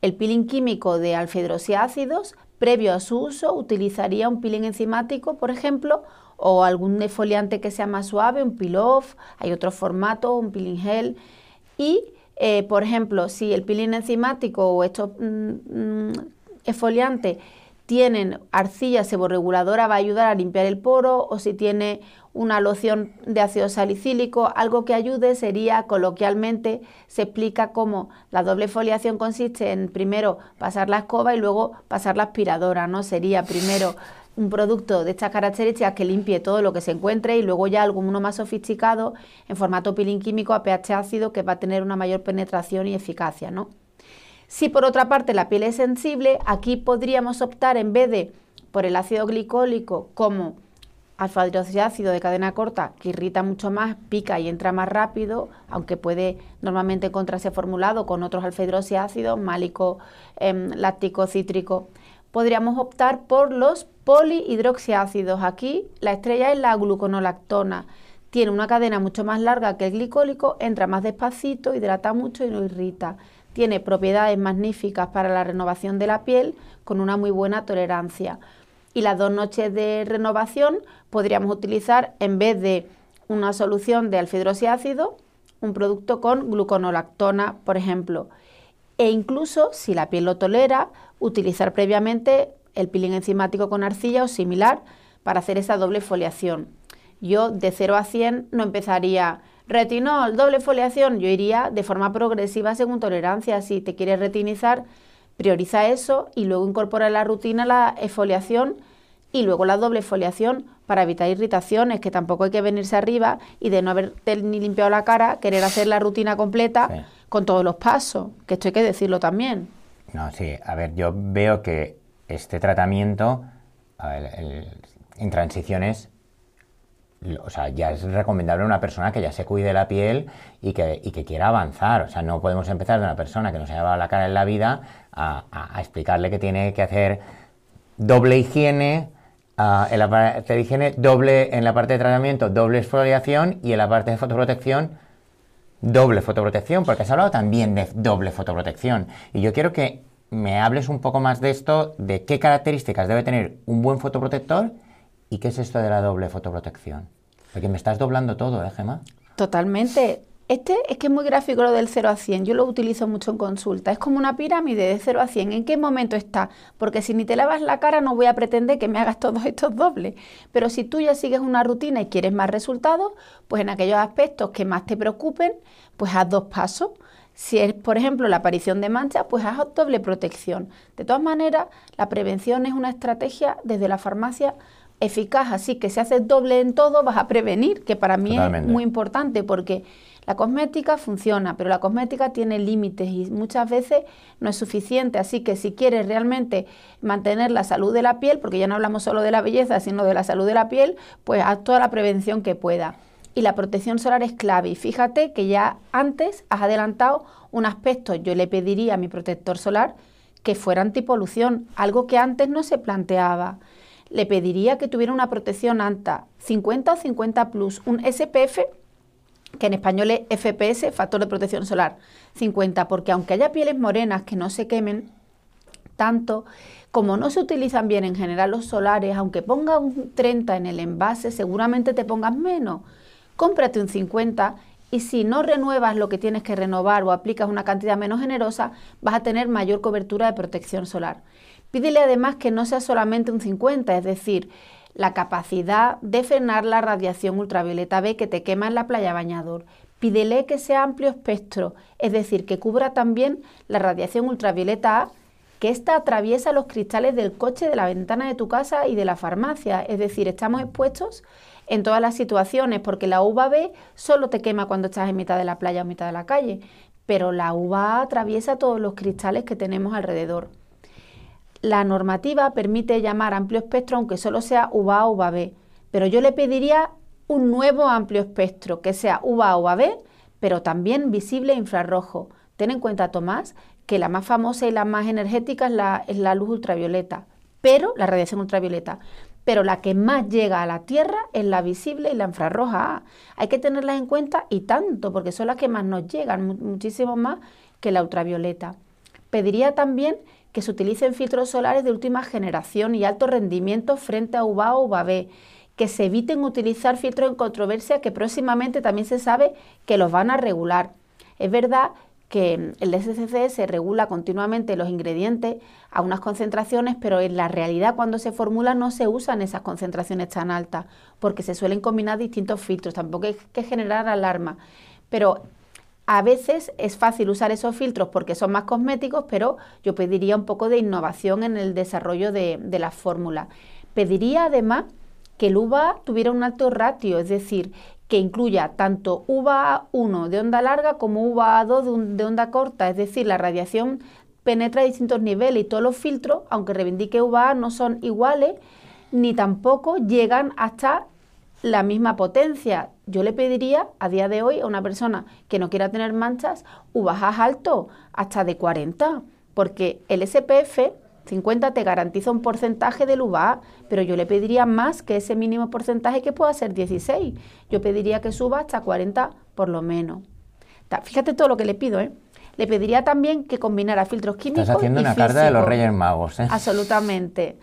el peeling químico de ácidos, previo a su uso utilizaría un peeling enzimático, por ejemplo, o algún exfoliante que sea más suave, un peel off, hay otro formato, un peeling gel. Y, eh, por ejemplo, si el peeling enzimático o estos mm, mm, esfoliantes tienen arcilla seborreguladora va a ayudar a limpiar el poro o si tiene una loción de ácido salicílico, algo que ayude sería coloquialmente se explica cómo la doble foliación consiste en primero pasar la escoba y luego pasar la aspiradora, ¿no? Sería primero un producto de estas características que limpie todo lo que se encuentre y luego ya alguno más sofisticado en formato peeling químico a pH ácido que va a tener una mayor penetración y eficacia, ¿no? Si por otra parte la piel es sensible, aquí podríamos optar en vez de por el ácido glicólico como alfa ácido de cadena corta que irrita mucho más, pica y entra más rápido, aunque puede normalmente encontrarse formulado con otros alfa ácidos, málico, em, láctico, cítrico. Podríamos optar por los hidroxiácidos, Aquí la estrella es la gluconolactona. Tiene una cadena mucho más larga que el glicólico, entra más despacito, hidrata mucho y no irrita. Tiene propiedades magníficas para la renovación de la piel con una muy buena tolerancia. Y las dos noches de renovación podríamos utilizar en vez de una solución de ácido un producto con gluconolactona, por ejemplo. E incluso, si la piel lo tolera, utilizar previamente el peeling enzimático con arcilla o similar para hacer esa doble foliación. Yo de 0 a 100 no empezaría retinol, doble foliación, yo iría de forma progresiva según tolerancia. Si te quieres retinizar, prioriza eso y luego incorpora la rutina la exfoliación y luego la doble foliación para evitar irritaciones, que tampoco hay que venirse arriba y de no haberte ni limpiado la cara, querer hacer la rutina completa con todos los pasos, que esto hay que decirlo también. No, sí, a ver, yo veo que este tratamiento en transiciones, ya es recomendable una persona que ya se cuide la piel y que, quiera avanzar. O sea, no podemos empezar de una persona que no se ha llevado la cara en la vida a, explicarle que tiene que hacer doble higiene. en la parte de higiene, doble en la parte de tratamiento, doble exfoliación y en la parte de fotoprotección, doble fotoprotección, porque has hablado también de doble fotoprotección. Y yo quiero que me hables un poco más de esto, de qué características debe tener un buen fotoprotector y qué es esto de la doble fotoprotección. Porque me estás doblando todo, ¿eh, Gemma? Totalmente. Este es que es muy gráfico lo del 0 a 100. Yo lo utilizo mucho en consulta. Es como una pirámide de 0 a 100. ¿En qué momento está? Porque si ni te lavas la cara no voy a pretender que me hagas todos estos dobles. Pero si tú ya sigues una rutina y quieres más resultados, pues en aquellos aspectos que más te preocupen, pues haz dos pasos. Si es, por ejemplo, la aparición de manchas, pues haz doble protección. De todas maneras, la prevención es una estrategia desde la farmacia eficaz, así que si haces doble en todo vas a prevenir, que para mí es muy importante porque la cosmética funciona, pero la cosmética tiene límites y muchas veces no es suficiente, así que si quieres realmente mantener la salud de la piel, porque ya no hablamos solo de la belleza, sino de la salud de la piel, pues haz toda la prevención que pueda y la protección solar es clave. Y fíjate que ya antes has adelantado un aspecto. Yo le pediría a mi protector solar que fuera antipolución, algo que antes no se planteaba. Le pediría que tuviera una protección alta, 50 o 50 plus, un SPF, que en español es FPS, factor de protección solar, 50, porque aunque haya pieles morenas que no se quemen tanto, como no se utilizan bien en general los solares, aunque ponga un 30 en el envase, seguramente te pongas menos cómprate un 50 y si no renuevas lo que tienes que renovar o aplicas una cantidad menos generosa, vas a tener mayor cobertura de protección solar. Pídele además que no sea solamente un 50, es decir, la capacidad de frenar la radiación ultravioleta B que te quema en la playa bañador. Pídele que sea amplio espectro, es decir, que cubra también la radiación ultravioleta A, que ésta atraviesa los cristales del coche, de la ventana de tu casa y de la farmacia. Es decir, estamos expuestos en todas las situaciones, porque la UVA-B solo te quema cuando estás en mitad de la playa o mitad de la calle, pero la UVA atraviesa todos los cristales que tenemos alrededor. La normativa permite llamar amplio espectro aunque solo sea UVA o UVA-B. pero yo le pediría un nuevo amplio espectro que sea UVA o UVA-B, pero también visible e infrarrojo. Ten en cuenta, Tomás, que la más famosa y la más energética es la luz ultravioleta, pero la radiación ultravioleta pero la que más llega a la Tierra es la visible y la infrarroja A. Hay que tenerlas en cuenta y tanto, porque son las que más nos llegan, muchísimo más que la ultravioleta. Pediría también que se utilicen filtros solares de última generación y alto rendimiento frente a UVA o UVB, que se eviten utilizar filtros en controversia que próximamente también se sabe que los van a regular. Es verdad que el DSCC se regula continuamente los ingredientes a unas concentraciones, pero en la realidad cuando se formula no se usan esas concentraciones tan altas, porque se suelen combinar distintos filtros, tampoco hay que generar alarma. Pero a veces es fácil usar esos filtros porque son más cosméticos, pero yo pediría un poco de innovación en el desarrollo de, la fórmula. Pediría además que el uva tuviera un alto ratio, es decir, que incluya tanto UVA1 de onda larga como UVA2 de onda corta, es decir, la radiación penetra a distintos niveles y todos los filtros, aunque reivindique UVA, no son iguales ni tampoco llegan hasta la misma potencia. Yo le pediría a día de hoy a una persona que no quiera tener manchas UVAs alto, hasta de 40, porque el SPF 50 te garantiza un porcentaje del UVA, pero yo le pediría más que ese mínimo porcentaje que pueda ser 16. Yo pediría que suba hasta 40 por lo menos. Fíjate todo lo que le pido, ¿eh? Le pediría también que combinara filtros químicos. Estás haciendo una carta de los Reyes Magos, ¿eh? Absolutamente.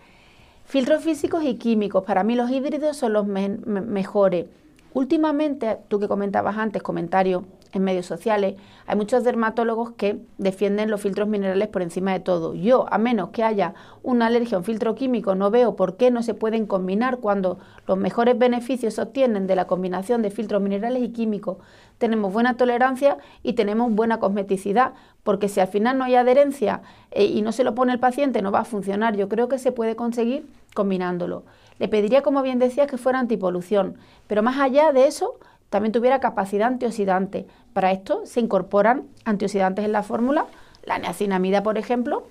Filtros físicos y químicos. Para mí los híbridos son los mejores. Últimamente, tú que comentabas antes, comentario en medios sociales, hay muchos dermatólogos que defienden los filtros minerales por encima de todo. Yo, a menos que haya una alergia a un filtro químico, no veo por qué no se pueden combinar cuando los mejores beneficios se obtienen de la combinación de filtros minerales y químicos. Tenemos buena tolerancia y tenemos buena cosmeticidad, porque si al final no hay adherencia eh, y no se lo pone el paciente, no va a funcionar. Yo creo que se puede conseguir combinándolo. Le pediría, como bien decías, que fuera antipolución, pero más allá de eso, también tuviera capacidad antioxidante. Para esto se incorporan antioxidantes en la fórmula. La niacinamida, por ejemplo,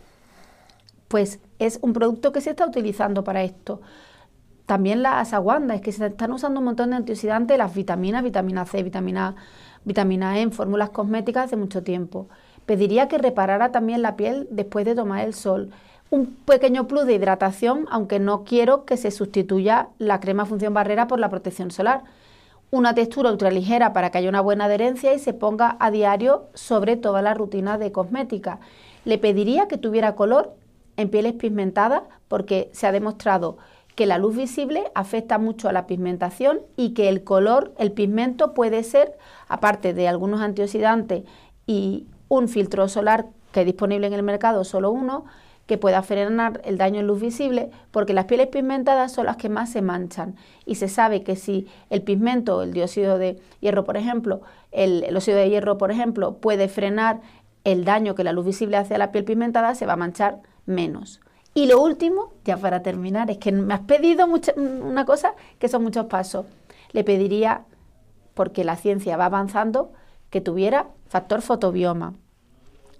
pues es un producto que se está utilizando para esto. También la asaguandas, es que se están usando un montón de antioxidantes, las vitaminas, vitamina C, vitamina, vitamina E en fórmulas cosméticas de mucho tiempo. Pediría que reparara también la piel después de tomar el sol. Un pequeño plus de hidratación, aunque no quiero que se sustituya la crema función barrera por la protección solar una textura ultraligera para que haya una buena adherencia y se ponga a diario sobre toda la rutina de cosmética. Le pediría que tuviera color en pieles pigmentadas porque se ha demostrado que la luz visible afecta mucho a la pigmentación y que el color, el pigmento puede ser, aparte de algunos antioxidantes y un filtro solar que es disponible en el mercado, solo uno, que pueda frenar el daño en luz visible, porque las pieles pigmentadas son las que más se manchan. Y se sabe que si el pigmento, el dióxido de hierro, por ejemplo, el, óxido de hierro, por ejemplo, puede frenar el daño que la luz visible hace a la piel pigmentada, se va a manchar menos. Y lo último, ya para terminar, es que me has pedido una cosa que son muchos pasos. Le pediría, porque la ciencia va avanzando, que tuviera factor fotobioma.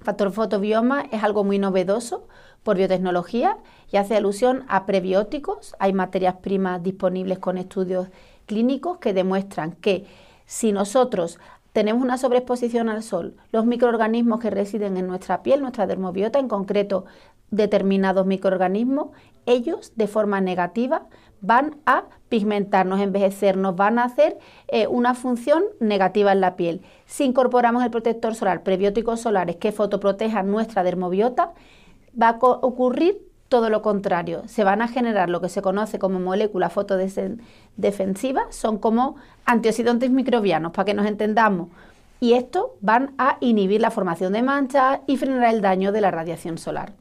Factor fotobioma es algo muy novedoso por biotecnología y hace alusión a prebióticos. Hay materias primas disponibles con estudios clínicos que demuestran que si nosotros tenemos una sobreexposición al sol, los microorganismos que residen en nuestra piel, nuestra dermobiota, en concreto determinados microorganismos, ellos de forma negativa van a pigmentarnos, envejecernos, van a hacer eh, una función negativa en la piel. Si incorporamos el protector solar, prebióticos solares que fotoprotejan nuestra dermobiota, va a ocurrir todo lo contrario. Se van a generar lo que se conoce como moléculas fotodefensivas, son como antioxidantes microbianos, para que nos entendamos. Y estos van a inhibir la formación de manchas y frenar el daño de la radiación solar.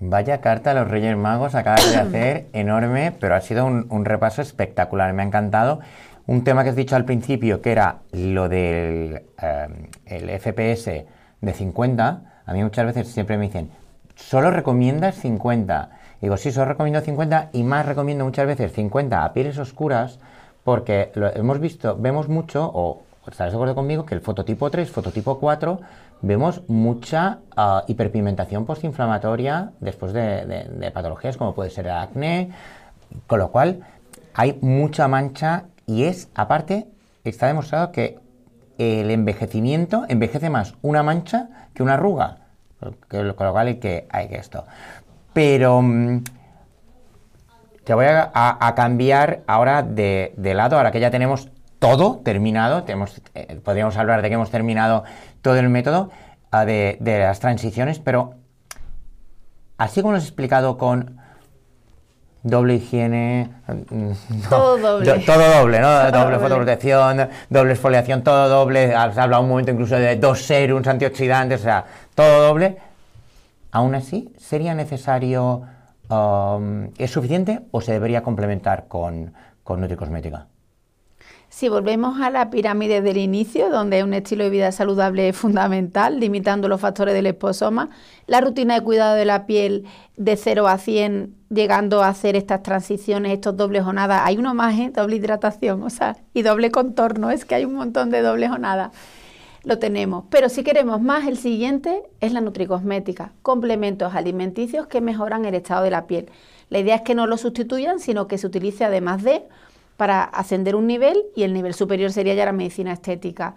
Vaya carta a los Reyes Magos acaba de hacer, enorme, pero ha sido un, repaso espectacular, me ha encantado un tema que has dicho al principio, que era lo del eh, FPS de 50, a mí muchas veces siempre me dicen, solo recomiendas 50. digo, sí, solo recomiendo 50 y más recomiendo muchas veces 50 a pieles oscuras porque lo hemos visto, vemos mucho, o estarás de acuerdo conmigo, que el fototipo 3, fototipo 4, vemos mucha ah, hiperpigmentación postinflamatoria después de, de, patologías como puede ser el acné, con lo cual hay mucha mancha y es, aparte, está demostrado que el envejecimiento envejece más una mancha que una arruga. Con lo cual que, hay que esto. Pero mm, te voy a, cambiar ahora de, lado, ahora que ya tenemos todo terminado, tenemos, eh, podríamos hablar de que hemos terminado todo el método ah, de, las transiciones, pero así como os he explicado con doble higiene, mm, todo doble, todo doble, ¿no? doble, fotoprotección, doble exfoliación, todo doble. Has hablado un momento incluso de dos serums antioxidantes, o sea, todo doble. Aún así, sería necesario, um, es suficiente o se debería complementar con, con nutricosmética. Si volvemos a la pirámide del inicio, donde un estilo de vida saludable es fundamental, limitando los factores del esposoma, la rutina de cuidado de la piel de 0 a 100, llegando a hacer estas transiciones, estos dobles o nada, hay uno más, doble hidratación, o sea, y doble contorno, es que hay un montón de dobles nada, Lo tenemos, pero si queremos más, el siguiente es la nutricosmética, complementos alimenticios que mejoran el estado de la piel. La idea es que no lo sustituyan, sino que se utilice además de para ascender un nivel y el nivel superior sería ya la medicina estética.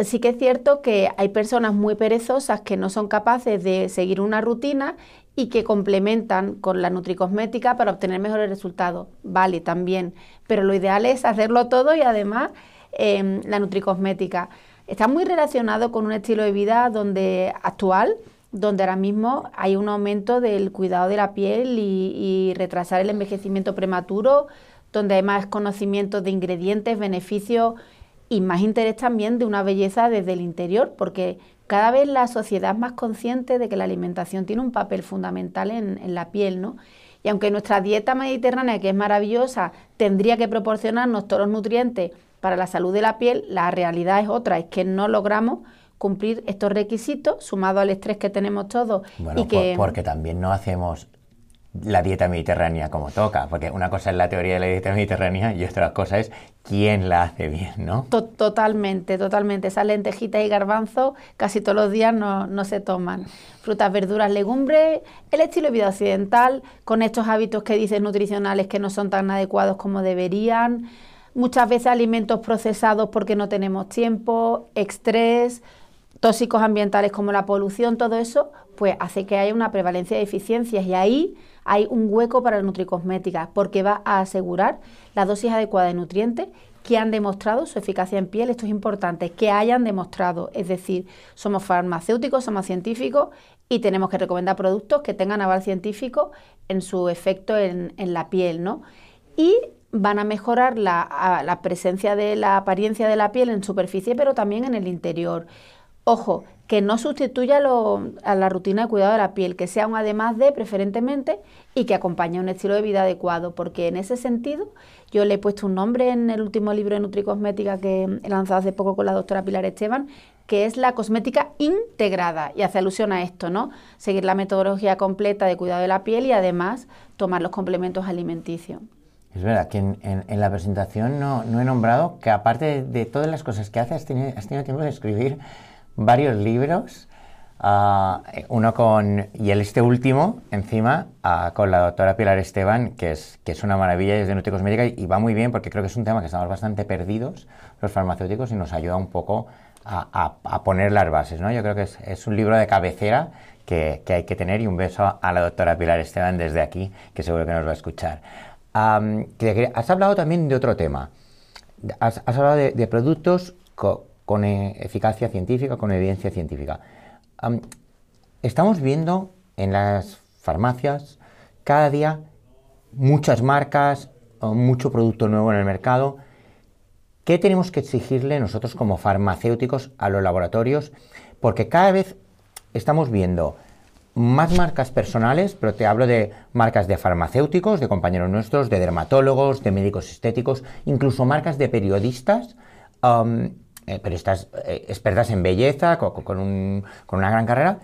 Sí que es cierto que hay personas muy perezosas que no son capaces de seguir una rutina y que complementan con la nutricosmética para obtener mejores resultados. Vale, también, pero lo ideal es hacerlo todo y además em, la nutricosmética. Está muy relacionado con un estilo de vida donde actual, donde ahora mismo hay un aumento del cuidado de la piel y retrasar el envejecimiento prematuro, donde hay más conocimiento de ingredientes, beneficios y más interés también de una belleza desde el interior, porque cada vez la sociedad es más consciente de que la alimentación tiene un papel fundamental en, la piel, ¿no? Y aunque nuestra dieta mediterránea, que es maravillosa, tendría que proporcionarnos todos los nutrientes para la salud de la piel, la realidad es otra, es que no logramos cumplir estos requisitos, sumado al estrés que tenemos todos. Bueno, y que... porque también no hacemos la dieta mediterránea como toca, porque una cosa es la teoría de la dieta mediterránea y otra cosa es quién la hace bien, ¿no? Totalmente, totalmente. Esas lentejitas y garbanzos casi todos los días no, se toman. Frutas, verduras, legumbres, el estilo de vida occidental, con estos hábitos que dices nutricionales que no son tan adecuados como deberían, muchas veces alimentos procesados porque no tenemos tiempo, estrés, tóxicos ambientales como la polución, todo eso, pues hace que haya una prevalencia de deficiencias y ahí hay un hueco para la nutricosmética porque va a asegurar la dosis adecuada de nutrientes que han demostrado su eficacia en piel, esto es importante, que hayan demostrado, es decir, somos farmacéuticos, somos científicos y tenemos que recomendar productos que tengan aval científico en su efecto en, la piel, ¿no? Y van a mejorar la, la presencia de la apariencia de la piel en superficie, pero también en el interior. Ojo, que no sustituya a la rutina de cuidado de la piel, que sea un además de preferentemente y que acompañe un estilo de vida adecuado, porque en ese sentido yo le he puesto un nombre en el último libro de Nutricosmética que he lanzado hace poco con la doctora Pilar Esteban, que es la cosmética integrada y hace alusión a esto, ¿no? Seguir la metodología completa de cuidado de la piel y además tomar los complementos alimenticios. Es verdad que en, la presentación no, he nombrado que aparte de, todas las cosas que haces, has tenido tiempo de escribir varios libros, ah, uno con, y el, este último, encima, ah, con la doctora Pilar Esteban, que es, es una maravilla, es de nutricosmética y, y va muy bien porque creo que es un tema que estamos bastante perdidos los farmacéuticos y nos ayuda un poco a, poner las bases, ¿no? Yo creo que es, un libro de cabecera que, hay que tener y un beso a la doctora Pilar Esteban desde aquí, que seguro que nos va a escuchar. has hablado también de otro tema. Has, hablado de, productos con eh, eficacia científica, con evidencia científica. estamos viendo en las farmacias cada día muchas marcas, mucho producto nuevo en el mercado. ¿Qué tenemos que exigirle nosotros como farmacéuticos a los laboratorios? Porque cada vez estamos viendo más marcas personales, pero te hablo de marcas de farmacéuticos, de compañeros nuestros, de dermatólogos, de médicos estéticos, incluso marcas de periodistas. Eh, pero estás expertas eh, en belleza, con, una gran carrera,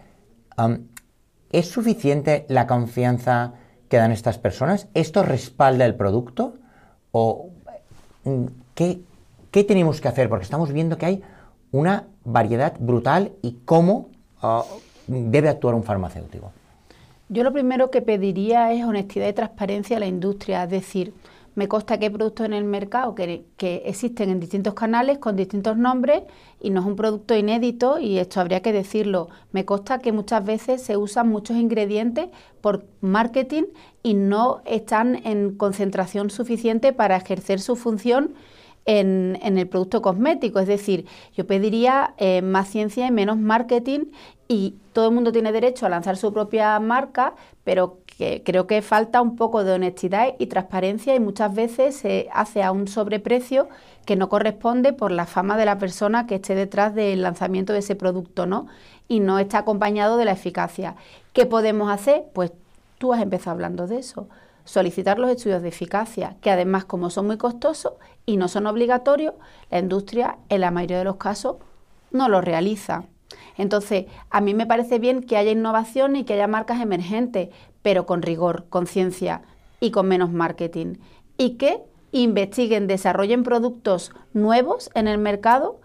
¿es suficiente la confianza que dan estas personas? ¿Esto respalda el producto? ¿O mm, qué, qué tenemos que hacer? Porque estamos viendo que hay una variedad brutal y cómo ah, debe actuar un farmacéutico. Yo lo primero que pediría es honestidad y transparencia a la industria, es decir, me consta que hay productos en el mercado que, existen en distintos canales con distintos nombres y no es un producto inédito y esto habría que decirlo. Me consta que muchas veces se usan muchos ingredientes por marketing y no están en concentración suficiente para ejercer su función en, el producto cosmético. Es decir, yo pediría eh, más ciencia y menos marketing y todo el mundo tiene derecho a lanzar su propia marca, pero creo que falta un poco de honestidad y transparencia y muchas veces se hace a un sobreprecio que no corresponde por la fama de la persona que esté detrás del lanzamiento de ese producto, ¿no? Y no está acompañado de la eficacia. ¿Qué podemos hacer? Pues tú has empezado hablando de eso. Solicitar los estudios de eficacia, que además como son muy costosos y no son obligatorios, la industria en la mayoría de los casos no lo realiza. Entonces, a mí me parece bien que haya innovación y que haya marcas emergentes, pero con rigor, con ciencia y con menos marketing. Y que investiguen, desarrollen productos nuevos en el mercado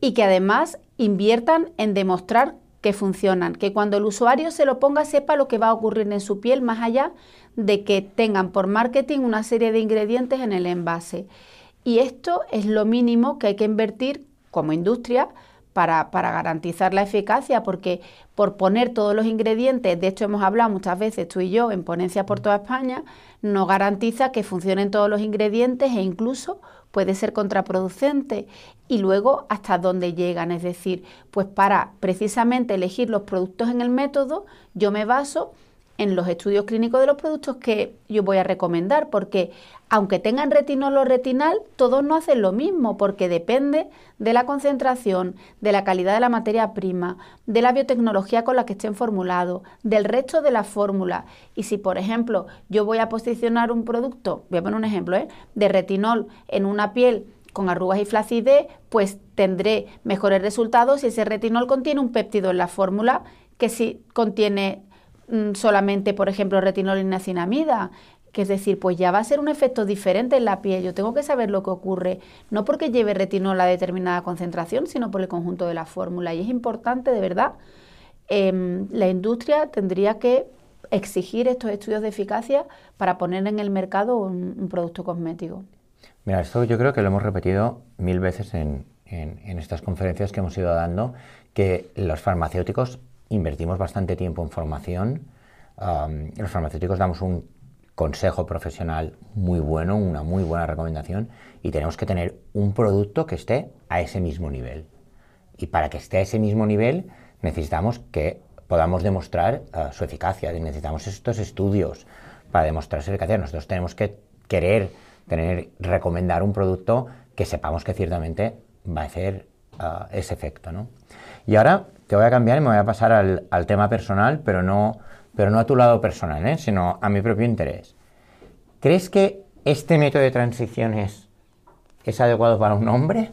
y que además inviertan en demostrar que funcionan, que cuando el usuario se lo ponga sepa lo que va a ocurrir en su piel, más allá de que tengan por marketing una serie de ingredientes en el envase. Y esto es lo mínimo que hay que invertir como industria para, garantizar la eficacia, porque por poner todos los ingredientes, de hecho hemos hablado muchas veces tú y yo en ponencias por mm. toda España, no garantiza que funcionen todos los ingredientes e incluso puede ser contraproducente. Y luego hasta dónde llegan, es decir, pues para precisamente elegir los productos en el método, yo me baso en los estudios clínicos de los productos que yo voy a recomendar, porque aunque tengan retinol o retinal, todos no hacen lo mismo, porque depende de la concentración, de la calidad de la materia prima, de la biotecnología con la que estén formulados, del resto de la fórmula. Y si, por ejemplo, yo voy a posicionar un producto, voy a poner un ejemplo, ¿eh? de retinol en una piel con arrugas y flacidez, pues tendré mejores resultados si ese retinol contiene un péptido en la fórmula que si contiene Mm, solamente, por ejemplo, retinol y niacinamida, que es decir, pues ya va a ser un efecto diferente en la piel, yo tengo que saber lo que ocurre, no porque lleve retinol a determinada concentración, sino por el conjunto de la fórmula. Y es importante, de verdad, em, la industria tendría que exigir estos estudios de eficacia para poner en el mercado un, producto cosmético. Mira, esto yo creo que lo hemos repetido mil veces en estas conferencias que hemos ido dando, que los farmacéuticos invertimos bastante tiempo en formación. los farmacéuticos damos un consejo profesional muy bueno, una muy buena recomendación y tenemos que tener un producto que esté a ese mismo nivel. Y para que esté a ese mismo nivel necesitamos que podamos demostrar ah, su eficacia, necesitamos estos estudios para demostrar su eficacia. Nosotros tenemos que querer tener, recomendar un producto que sepamos que ciertamente va a hacer ah, ese efecto. Y ahora te voy a cambiar y me voy a pasar al, tema personal, pero no, pero no a tu lado personal, ¿eh? sino a mi propio interés. ¿Crees que este método de transición es, adecuado para un hombre?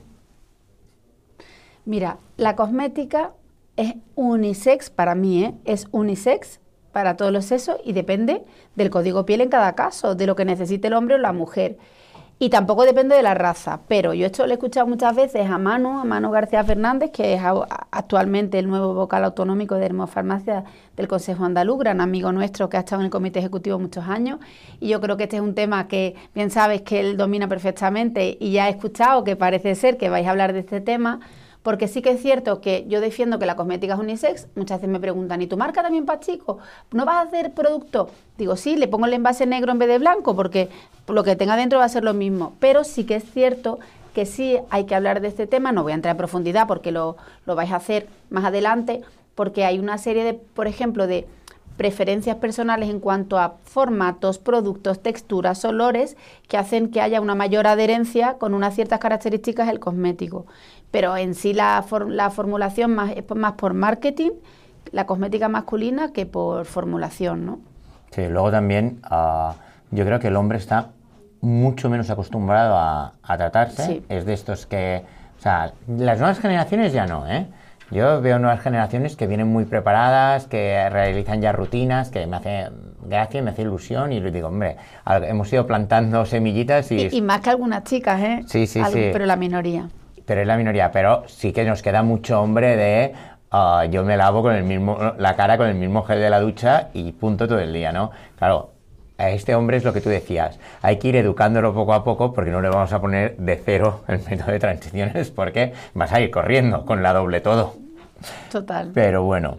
Mira, la cosmética es unisex para mí, ¿eh? es unisex para todos los sexos y depende del código piel en cada caso, de lo que necesite el hombre o la mujer. Y tampoco depende de la raza, pero yo esto lo he escuchado muchas veces a Manu, a Manu García Fernández, que es actualmente el nuevo vocal autonómico de Hermofarmacia del Consejo Andaluz, gran amigo nuestro que ha estado en el Comité Ejecutivo muchos años. Y yo creo que este es un tema que bien sabes que él domina perfectamente y ya he escuchado que parece ser que vais a hablar de este tema porque sí que es cierto que yo defiendo que la cosmética es unisex. Muchas veces me preguntan, ¿y tu marca también para ¿No vas a hacer producto? Digo, sí, le pongo el envase negro en vez de blanco porque lo que tenga dentro va a ser lo mismo. Pero sí que es cierto que sí hay que hablar de este tema. No voy a entrar en profundidad porque lo, lo vais a hacer más adelante. Porque hay una serie de, por ejemplo, de preferencias personales en cuanto a formatos, productos, texturas, olores, que hacen que haya una mayor adherencia con unas ciertas características del cosmético pero en sí la, la formulación más, es más por marketing, la cosmética masculina, que por formulación, ¿no? Sí, luego también ah, yo creo que el hombre está mucho menos acostumbrado a, a tratarse. Es de estos que... O sea, las nuevas generaciones ya no, ¿eh? Yo veo nuevas generaciones que vienen muy preparadas, que realizan ya rutinas, que me hace gracia, me hace ilusión y le digo, hombre, hemos ido plantando semillitas y... Y, más que algunas chicas, ¿eh? Sí, sí, sí. Pero la minoría pero es la minoría. Pero sí que nos queda mucho hombre de ah, yo me lavo con el mismo, la cara con el mismo gel de la ducha y punto todo el día, ¿no? Claro, a este hombre es lo que tú decías. Hay que ir educándolo poco a poco porque no le vamos a poner de cero el método de transiciones porque vas a ir corriendo con la doble todo. Total. Pero bueno.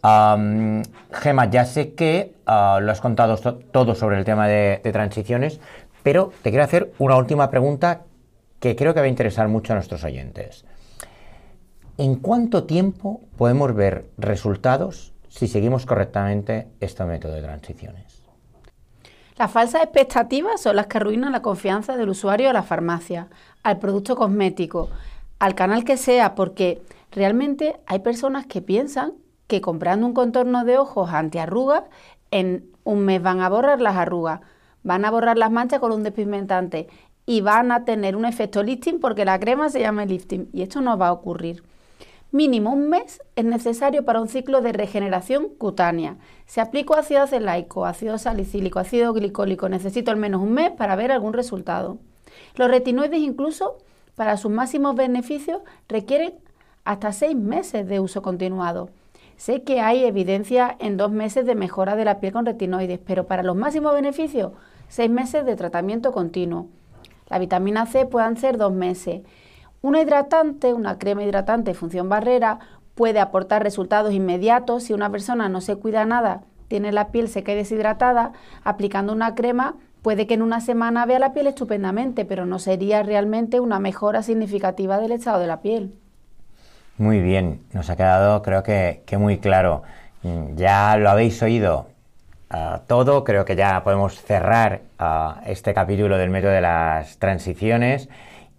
Gemma, Gema, ya sé que ah, lo has contado todo sobre el tema de, de transiciones, pero te quiero hacer una última pregunta que creo que va a interesar mucho a nuestros oyentes. ¿En cuánto tiempo podemos ver resultados si seguimos correctamente este método de transiciones? Las falsas expectativas son las que arruinan la confianza del usuario a la farmacia, al producto cosmético, al canal que sea, porque realmente hay personas que piensan que comprando un contorno de ojos antiarrugas, en un mes van a borrar las arrugas, van a borrar las manchas con un despigmentante y van a tener un efecto lifting porque la crema se llama lifting y esto no va a ocurrir. Mínimo un mes es necesario para un ciclo de regeneración cutánea. Si aplico ácido acelaico, ácido salicílico, ácido glicólico, necesito al menos un mes para ver algún resultado. Los retinoides incluso, para sus máximos beneficios, requieren hasta seis meses de uso continuado. Sé que hay evidencia en dos meses de mejora de la piel con retinoides, pero para los máximos beneficios, seis meses de tratamiento continuo. La vitamina C puedan ser dos meses. Una hidratante, una crema hidratante función barrera, puede aportar resultados inmediatos si una persona no se cuida nada, tiene la piel seca y deshidratada, aplicando una crema puede que en una semana vea la piel estupendamente, pero no sería realmente una mejora significativa del estado de la piel. Muy bien, nos ha quedado creo que muy claro. Ya lo habéis oído, todo. Creo que ya podemos cerrar este capítulo del método de las transiciones.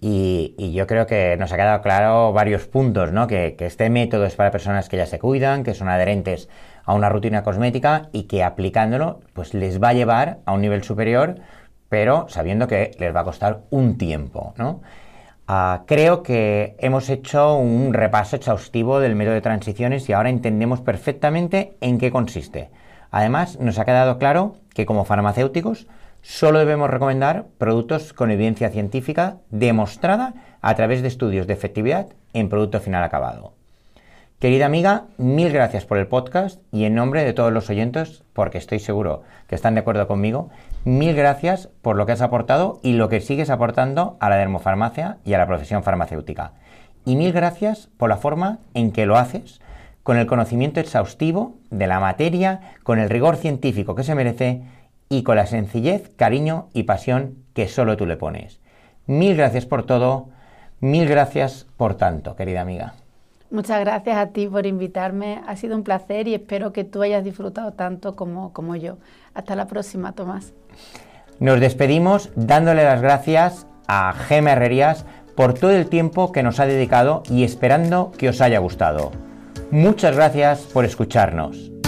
Y, yo creo que nos ha quedado claro varios puntos, ¿no? Que, este método es para personas que ya se cuidan, que son adherentes a una rutina cosmética y que aplicándolo, pues les va a llevar a un nivel superior, pero sabiendo que les va a costar un tiempo, ¿no? Ah, creo que hemos hecho un repaso exhaustivo del método de transiciones y ahora entendemos perfectamente en qué consiste. Además, nos ha quedado claro que como farmacéuticos solo debemos recomendar productos con evidencia científica demostrada a través de estudios de efectividad en producto final acabado. Querida amiga, mil gracias por el podcast y en nombre de todos los oyentes, porque estoy seguro que están de acuerdo conmigo, mil gracias por lo que has aportado y lo que sigues aportando a la dermofarmacia y a la profesión farmacéutica. Y mil gracias por la forma en que lo haces con el conocimiento exhaustivo de la materia, con el rigor científico que se merece y con la sencillez, cariño y pasión que solo tú le pones. Mil gracias por todo, mil gracias por tanto, querida amiga. Muchas gracias a ti por invitarme, ha sido un placer y espero que tú hayas disfrutado tanto como, yo. Hasta la próxima, Tomás. Nos despedimos dándole las gracias a Gema Herrerías por todo el tiempo que nos ha dedicado y esperando que os haya gustado. Muchas gracias por escucharnos.